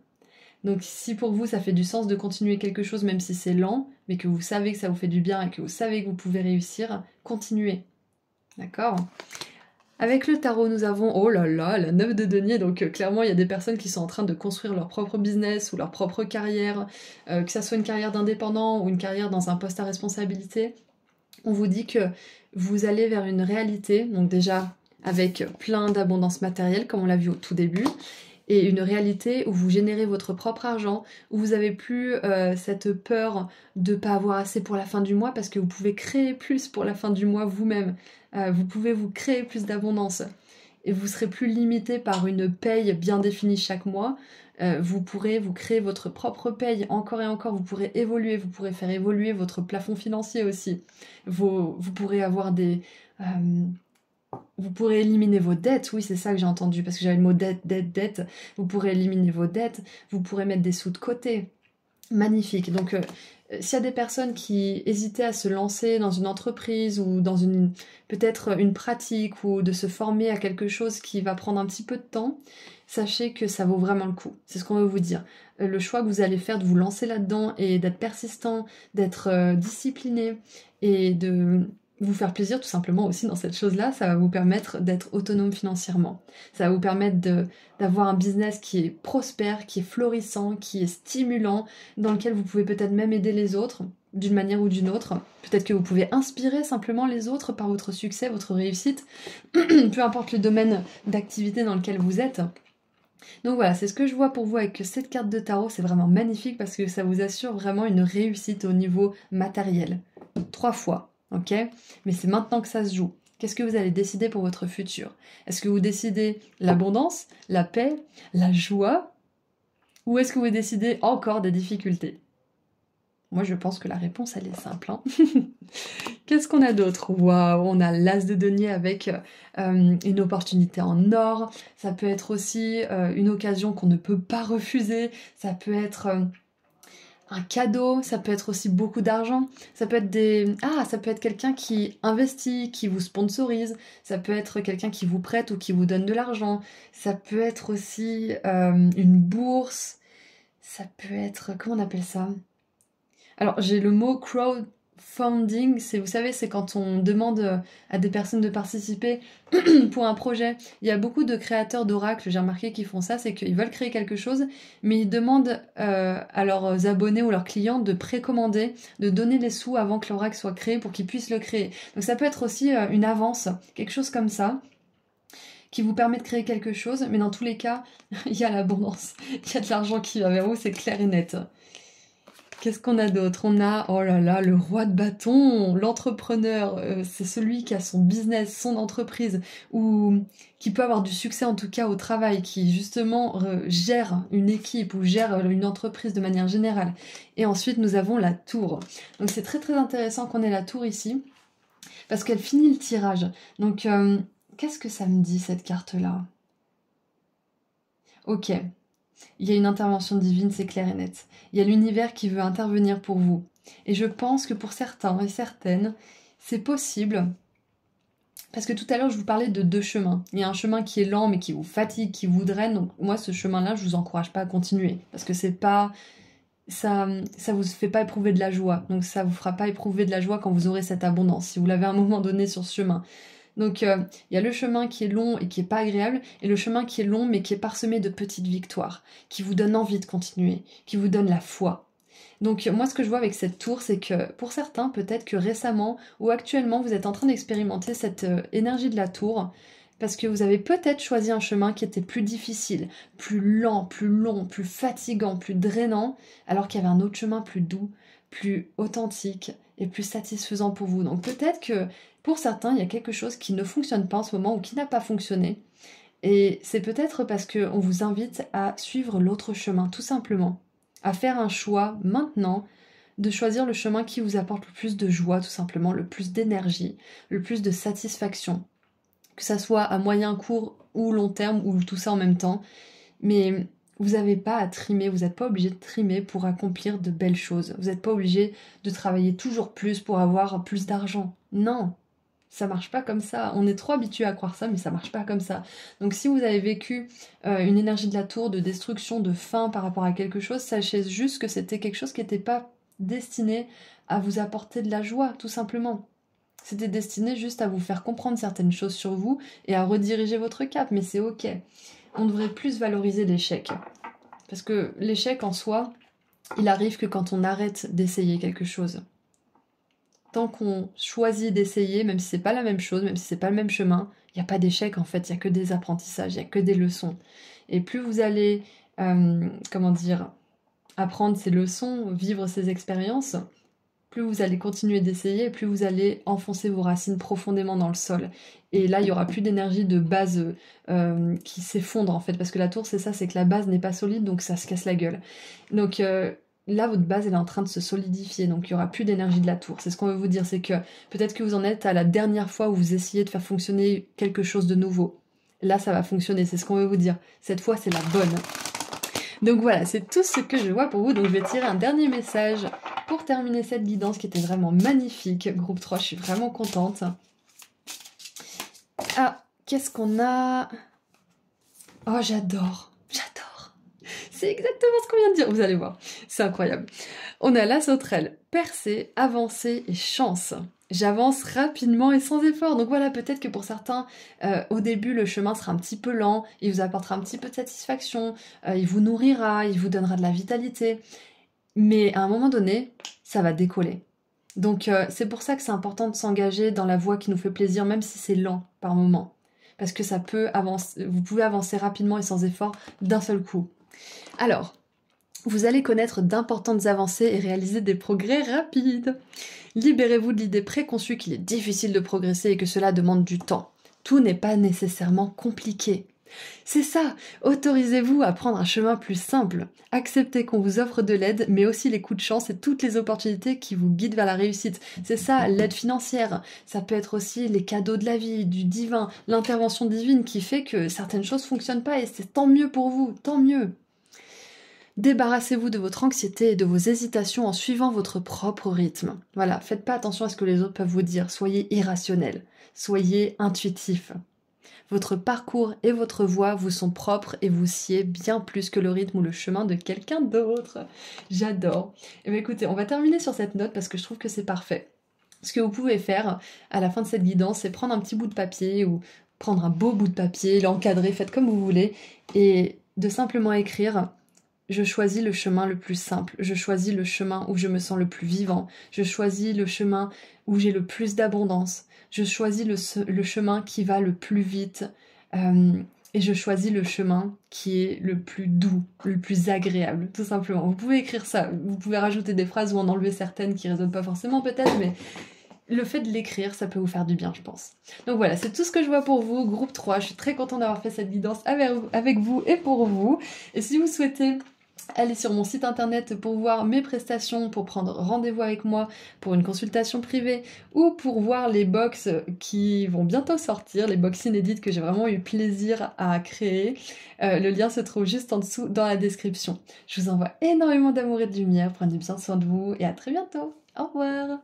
Donc si pour vous ça fait du sens de continuer quelque chose même si c'est lent, mais que vous savez que ça vous fait du bien et que vous savez que vous pouvez réussir, continuez. D'accord avec le tarot, nous avons, oh là là, la 9 de denier, donc euh, clairement il y a des personnes qui sont en train de construire leur propre business ou leur propre carrière, euh, que ça soit une carrière d'indépendant ou une carrière dans un poste à responsabilité. On vous dit que vous allez vers une réalité, donc déjà avec plein d'abondance matérielle, comme on l'a vu au tout début, et une réalité où vous générez votre propre argent, où vous avez plus euh, cette peur de pas avoir assez pour la fin du mois parce que vous pouvez créer plus pour la fin du mois vous-même. Euh, vous pouvez vous créer plus d'abondance et vous serez plus limité par une paye bien définie chaque mois. Euh, vous pourrez vous créer votre propre paye encore et encore, vous pourrez évoluer, vous pourrez faire évoluer votre plafond financier aussi. Vous, vous pourrez avoir des, vous pourrez éliminer vos dettes, oui c'est ça que j'ai entendu, parce que j'avais le mot dette, dette, dette. Vous pourrez éliminer vos dettes, vous pourrez mettre des sous de côté. Magnifique. Donc euh, euh, s'il y a des personnes qui hésitaient à se lancer dans une entreprise ou dans une peut-être une pratique ou de se former à quelque chose qui va prendre un petit peu de temps, sachez que ça vaut vraiment le coup. C'est ce qu'on veut vous dire. Euh, le choix que vous allez faire de vous lancer là-dedans et d'être persistant, d'être discipliné et de vous faire plaisir tout simplement aussi dans cette chose-là, ça va vous permettre d'être autonome financièrement. Ça va vous permettre d'avoir un business qui est prospère, qui est florissant, qui est stimulant, dans lequel vous pouvez peut-être même aider les autres d'une manière ou d'une autre. Peut-être que vous pouvez inspirer simplement les autres par votre succès, votre réussite, peu importe le domaine d'activité dans lequel vous êtes. Donc voilà, c'est ce que je vois pour vous avec cette carte de tarot. C'est vraiment magnifique parce que ça vous assure vraiment une réussite au niveau matériel. Trois fois mais c'est maintenant que ça se joue. Qu'est-ce que vous allez décider pour votre futur Est-ce que vous décidez l'abondance, la paix, la joie Ou est-ce que vous décidez encore des difficultés Moi, je pense que la réponse, elle est simple. Hein. Qu'est-ce qu'on a d'autre Waouh On a l'as de denier avec euh, une opportunité en or. Ça peut être aussi euh, une occasion qu'on ne peut pas refuser. Ça peut être... Euh, un cadeau, ça peut être aussi beaucoup d'argent, ça peut être des ah, ça peut être quelqu'un qui investit, qui vous sponsorise, ça peut être quelqu'un qui vous prête ou qui vous donne de l'argent, ça peut être aussi euh, une bourse, ça peut être comment on appelle ça Alors, j'ai le mot crowd Funding, c'est vous savez, c'est quand on demande euh, à des personnes de participer pour un projet. Il y a beaucoup de créateurs d'oracles, j'ai remarqué, qui font ça, c'est qu'ils veulent créer quelque chose, mais ils demandent euh, à leurs abonnés ou leurs clients de précommander, de donner les sous avant que l'oracle soit créé pour qu'ils puissent le créer. Donc ça peut être aussi euh, une avance, quelque chose comme ça qui vous permet de créer quelque chose, mais dans tous les cas, il y a l'abondance, il y a de l'argent qui va vers vous, c'est clair et net. Qu'est-ce qu'on a d'autre On a, oh là là, le roi de bâton, l'entrepreneur, euh, c'est celui qui a son business, son entreprise, ou qui peut avoir du succès en tout cas au travail, qui justement gère une équipe ou gère euh, une entreprise de manière générale. Et ensuite, nous avons la tour. Donc c'est très très intéressant qu'on ait la tour ici, parce qu'elle finit le tirage. Donc, euh, qu'est-ce que ça me dit cette carte-là Ok, il y a une intervention divine, c'est clair et net. Il y a l'univers qui veut intervenir pour vous. Et je pense que pour certains et certaines, c'est possible. Parce que tout à l'heure, je vous parlais de deux chemins. Il y a un chemin qui est lent, mais qui vous fatigue, qui vous draine. Donc moi, ce chemin-là, je ne vous encourage pas à continuer. Parce que c'est pas... Ça, ça vous fait pas éprouver de la joie. Donc ça vous fera pas éprouver de la joie quand vous aurez cette abondance. Si vous l'avez à un moment donné sur ce chemin. Donc euh, il y a le chemin qui est long et qui n'est pas agréable, et le chemin qui est long mais qui est parsemé de petites victoires, qui vous donne envie de continuer, qui vous donne la foi. Donc moi ce que je vois avec cette tour, c'est que pour certains, peut-être que récemment ou actuellement, vous êtes en train d'expérimenter cette euh, énergie de la tour, parce que vous avez peut-être choisi un chemin qui était plus difficile, plus lent, plus long, plus fatigant, plus drainant, alors qu'il y avait un autre chemin plus doux, plus authentique, et plus satisfaisant pour vous. Donc peut-être que pour certains, il y a quelque chose qui ne fonctionne pas en ce moment ou qui n'a pas fonctionné. Et c'est peut-être parce qu'on vous invite à suivre l'autre chemin, tout simplement, à faire un choix maintenant de choisir le chemin qui vous apporte le plus de joie, tout simplement, le plus d'énergie, le plus de satisfaction, que ça soit à moyen, court ou long terme ou tout ça en même temps. Mais vous n'avez pas à trimer, vous n'êtes pas obligé de trimer pour accomplir de belles choses. Vous n'êtes pas obligé de travailler toujours plus pour avoir plus d'argent. Non, ça marche pas comme ça. On est trop habitué à croire ça, mais ça marche pas comme ça. Donc si vous avez vécu euh, une énergie de la tour, de destruction, de faim par rapport à quelque chose, sachez juste que c'était quelque chose qui n'était pas destiné à vous apporter de la joie, tout simplement. C'était destiné juste à vous faire comprendre certaines choses sur vous et à rediriger votre cap, mais c'est ok on devrait plus valoriser l'échec. Parce que l'échec en soi, il arrive que quand on arrête d'essayer quelque chose. Tant qu'on choisit d'essayer, même si c'est pas la même chose, même si c'est pas le même chemin, il n'y a pas d'échec en fait, il n'y a que des apprentissages, il n'y a que des leçons. Et plus vous allez, euh, comment dire, apprendre ces leçons, vivre ces expériences, plus vous allez continuer d'essayer, plus vous allez enfoncer vos racines profondément dans le sol. Et là, il y aura plus d'énergie de base euh, qui s'effondre en fait, parce que la tour, c'est ça, c'est que la base n'est pas solide, donc ça se casse la gueule. Donc euh, là, votre base, elle est en train de se solidifier, donc il y aura plus d'énergie de la tour. C'est ce qu'on veut vous dire, c'est que peut-être que vous en êtes à la dernière fois où vous essayez de faire fonctionner quelque chose de nouveau. Là, ça va fonctionner, c'est ce qu'on veut vous dire. Cette fois, c'est la bonne. Donc voilà, c'est tout ce que je vois pour vous. Donc je vais tirer un dernier message pour terminer cette guidance qui était vraiment magnifique. Groupe 3, je suis vraiment contente. Ah, qu'est-ce qu'on a Oh, j'adore, j'adore. C'est exactement ce qu'on vient de dire, vous allez voir. C'est incroyable. On a la sauterelle, percée, avancée et chance. J'avance rapidement et sans effort. Donc voilà, peut-être que pour certains, euh, au début, le chemin sera un petit peu lent, il vous apportera un petit peu de satisfaction, euh, il vous nourrira, il vous donnera de la vitalité. Mais à un moment donné, ça va décoller. Donc euh, c'est pour ça que c'est important de s'engager dans la voie qui nous fait plaisir, même si c'est lent par moment. Parce que ça peut vous pouvez avancer rapidement et sans effort d'un seul coup. Alors, vous allez connaître d'importantes avancées et réaliser des progrès rapides. Libérez-vous de l'idée préconçue qu'il est difficile de progresser et que cela demande du temps. Tout n'est pas nécessairement compliqué. C'est ça, autorisez-vous à prendre un chemin plus simple. Acceptez qu'on vous offre de l'aide, mais aussi les coups de chance et toutes les opportunités qui vous guident vers la réussite. C'est ça, l'aide financière. Ça peut être aussi les cadeaux de la vie, du divin, l'intervention divine qui fait que certaines choses fonctionnent pas et c'est tant mieux pour vous, tant mieux. Débarrassez-vous de votre anxiété et de vos hésitations en suivant votre propre rythme. Voilà, faites pas attention à ce que les autres peuvent vous dire, soyez irrationnel, soyez intuitif. Votre parcours et votre voix vous sont propres et vous sied bien plus que le rythme ou le chemin de quelqu'un d'autre. J'adore. Eh ben, écoutez, on va terminer sur cette note parce que je trouve que c'est parfait. Ce que vous pouvez faire à la fin de cette guidance, c'est prendre un petit bout de papier ou prendre un beau bout de papier, l'encadrer, faites comme vous voulez, et de simplement écrire je choisis le chemin le plus simple, je choisis le chemin où je me sens le plus vivant, je choisis le chemin où j'ai le plus d'abondance, je choisis le, chemin qui va le plus vite euh, et je choisis le chemin qui est le plus doux, le plus agréable, tout simplement. Vous pouvez écrire ça, vous pouvez rajouter des phrases ou en enlever certaines qui résonnent pas forcément peut-être, mais le fait de l'écrire, ça peut vous faire du bien, je pense. Donc voilà, c'est tout ce que je vois pour vous, groupe 3. Je suis très contente d'avoir fait cette guidance avec vous et pour vous. Et si vous souhaitez Allez sur mon site internet pour voir mes prestations, pour prendre rendez-vous avec moi pour une consultation privée ou pour voir les box qui vont bientôt sortir, les box inédites que j'ai vraiment eu plaisir à créer. Euh, le lien se trouve juste en dessous dans la description. Je vous envoie énormément d'amour et de lumière, prenez bien soin de vous et à très bientôt. Au revoir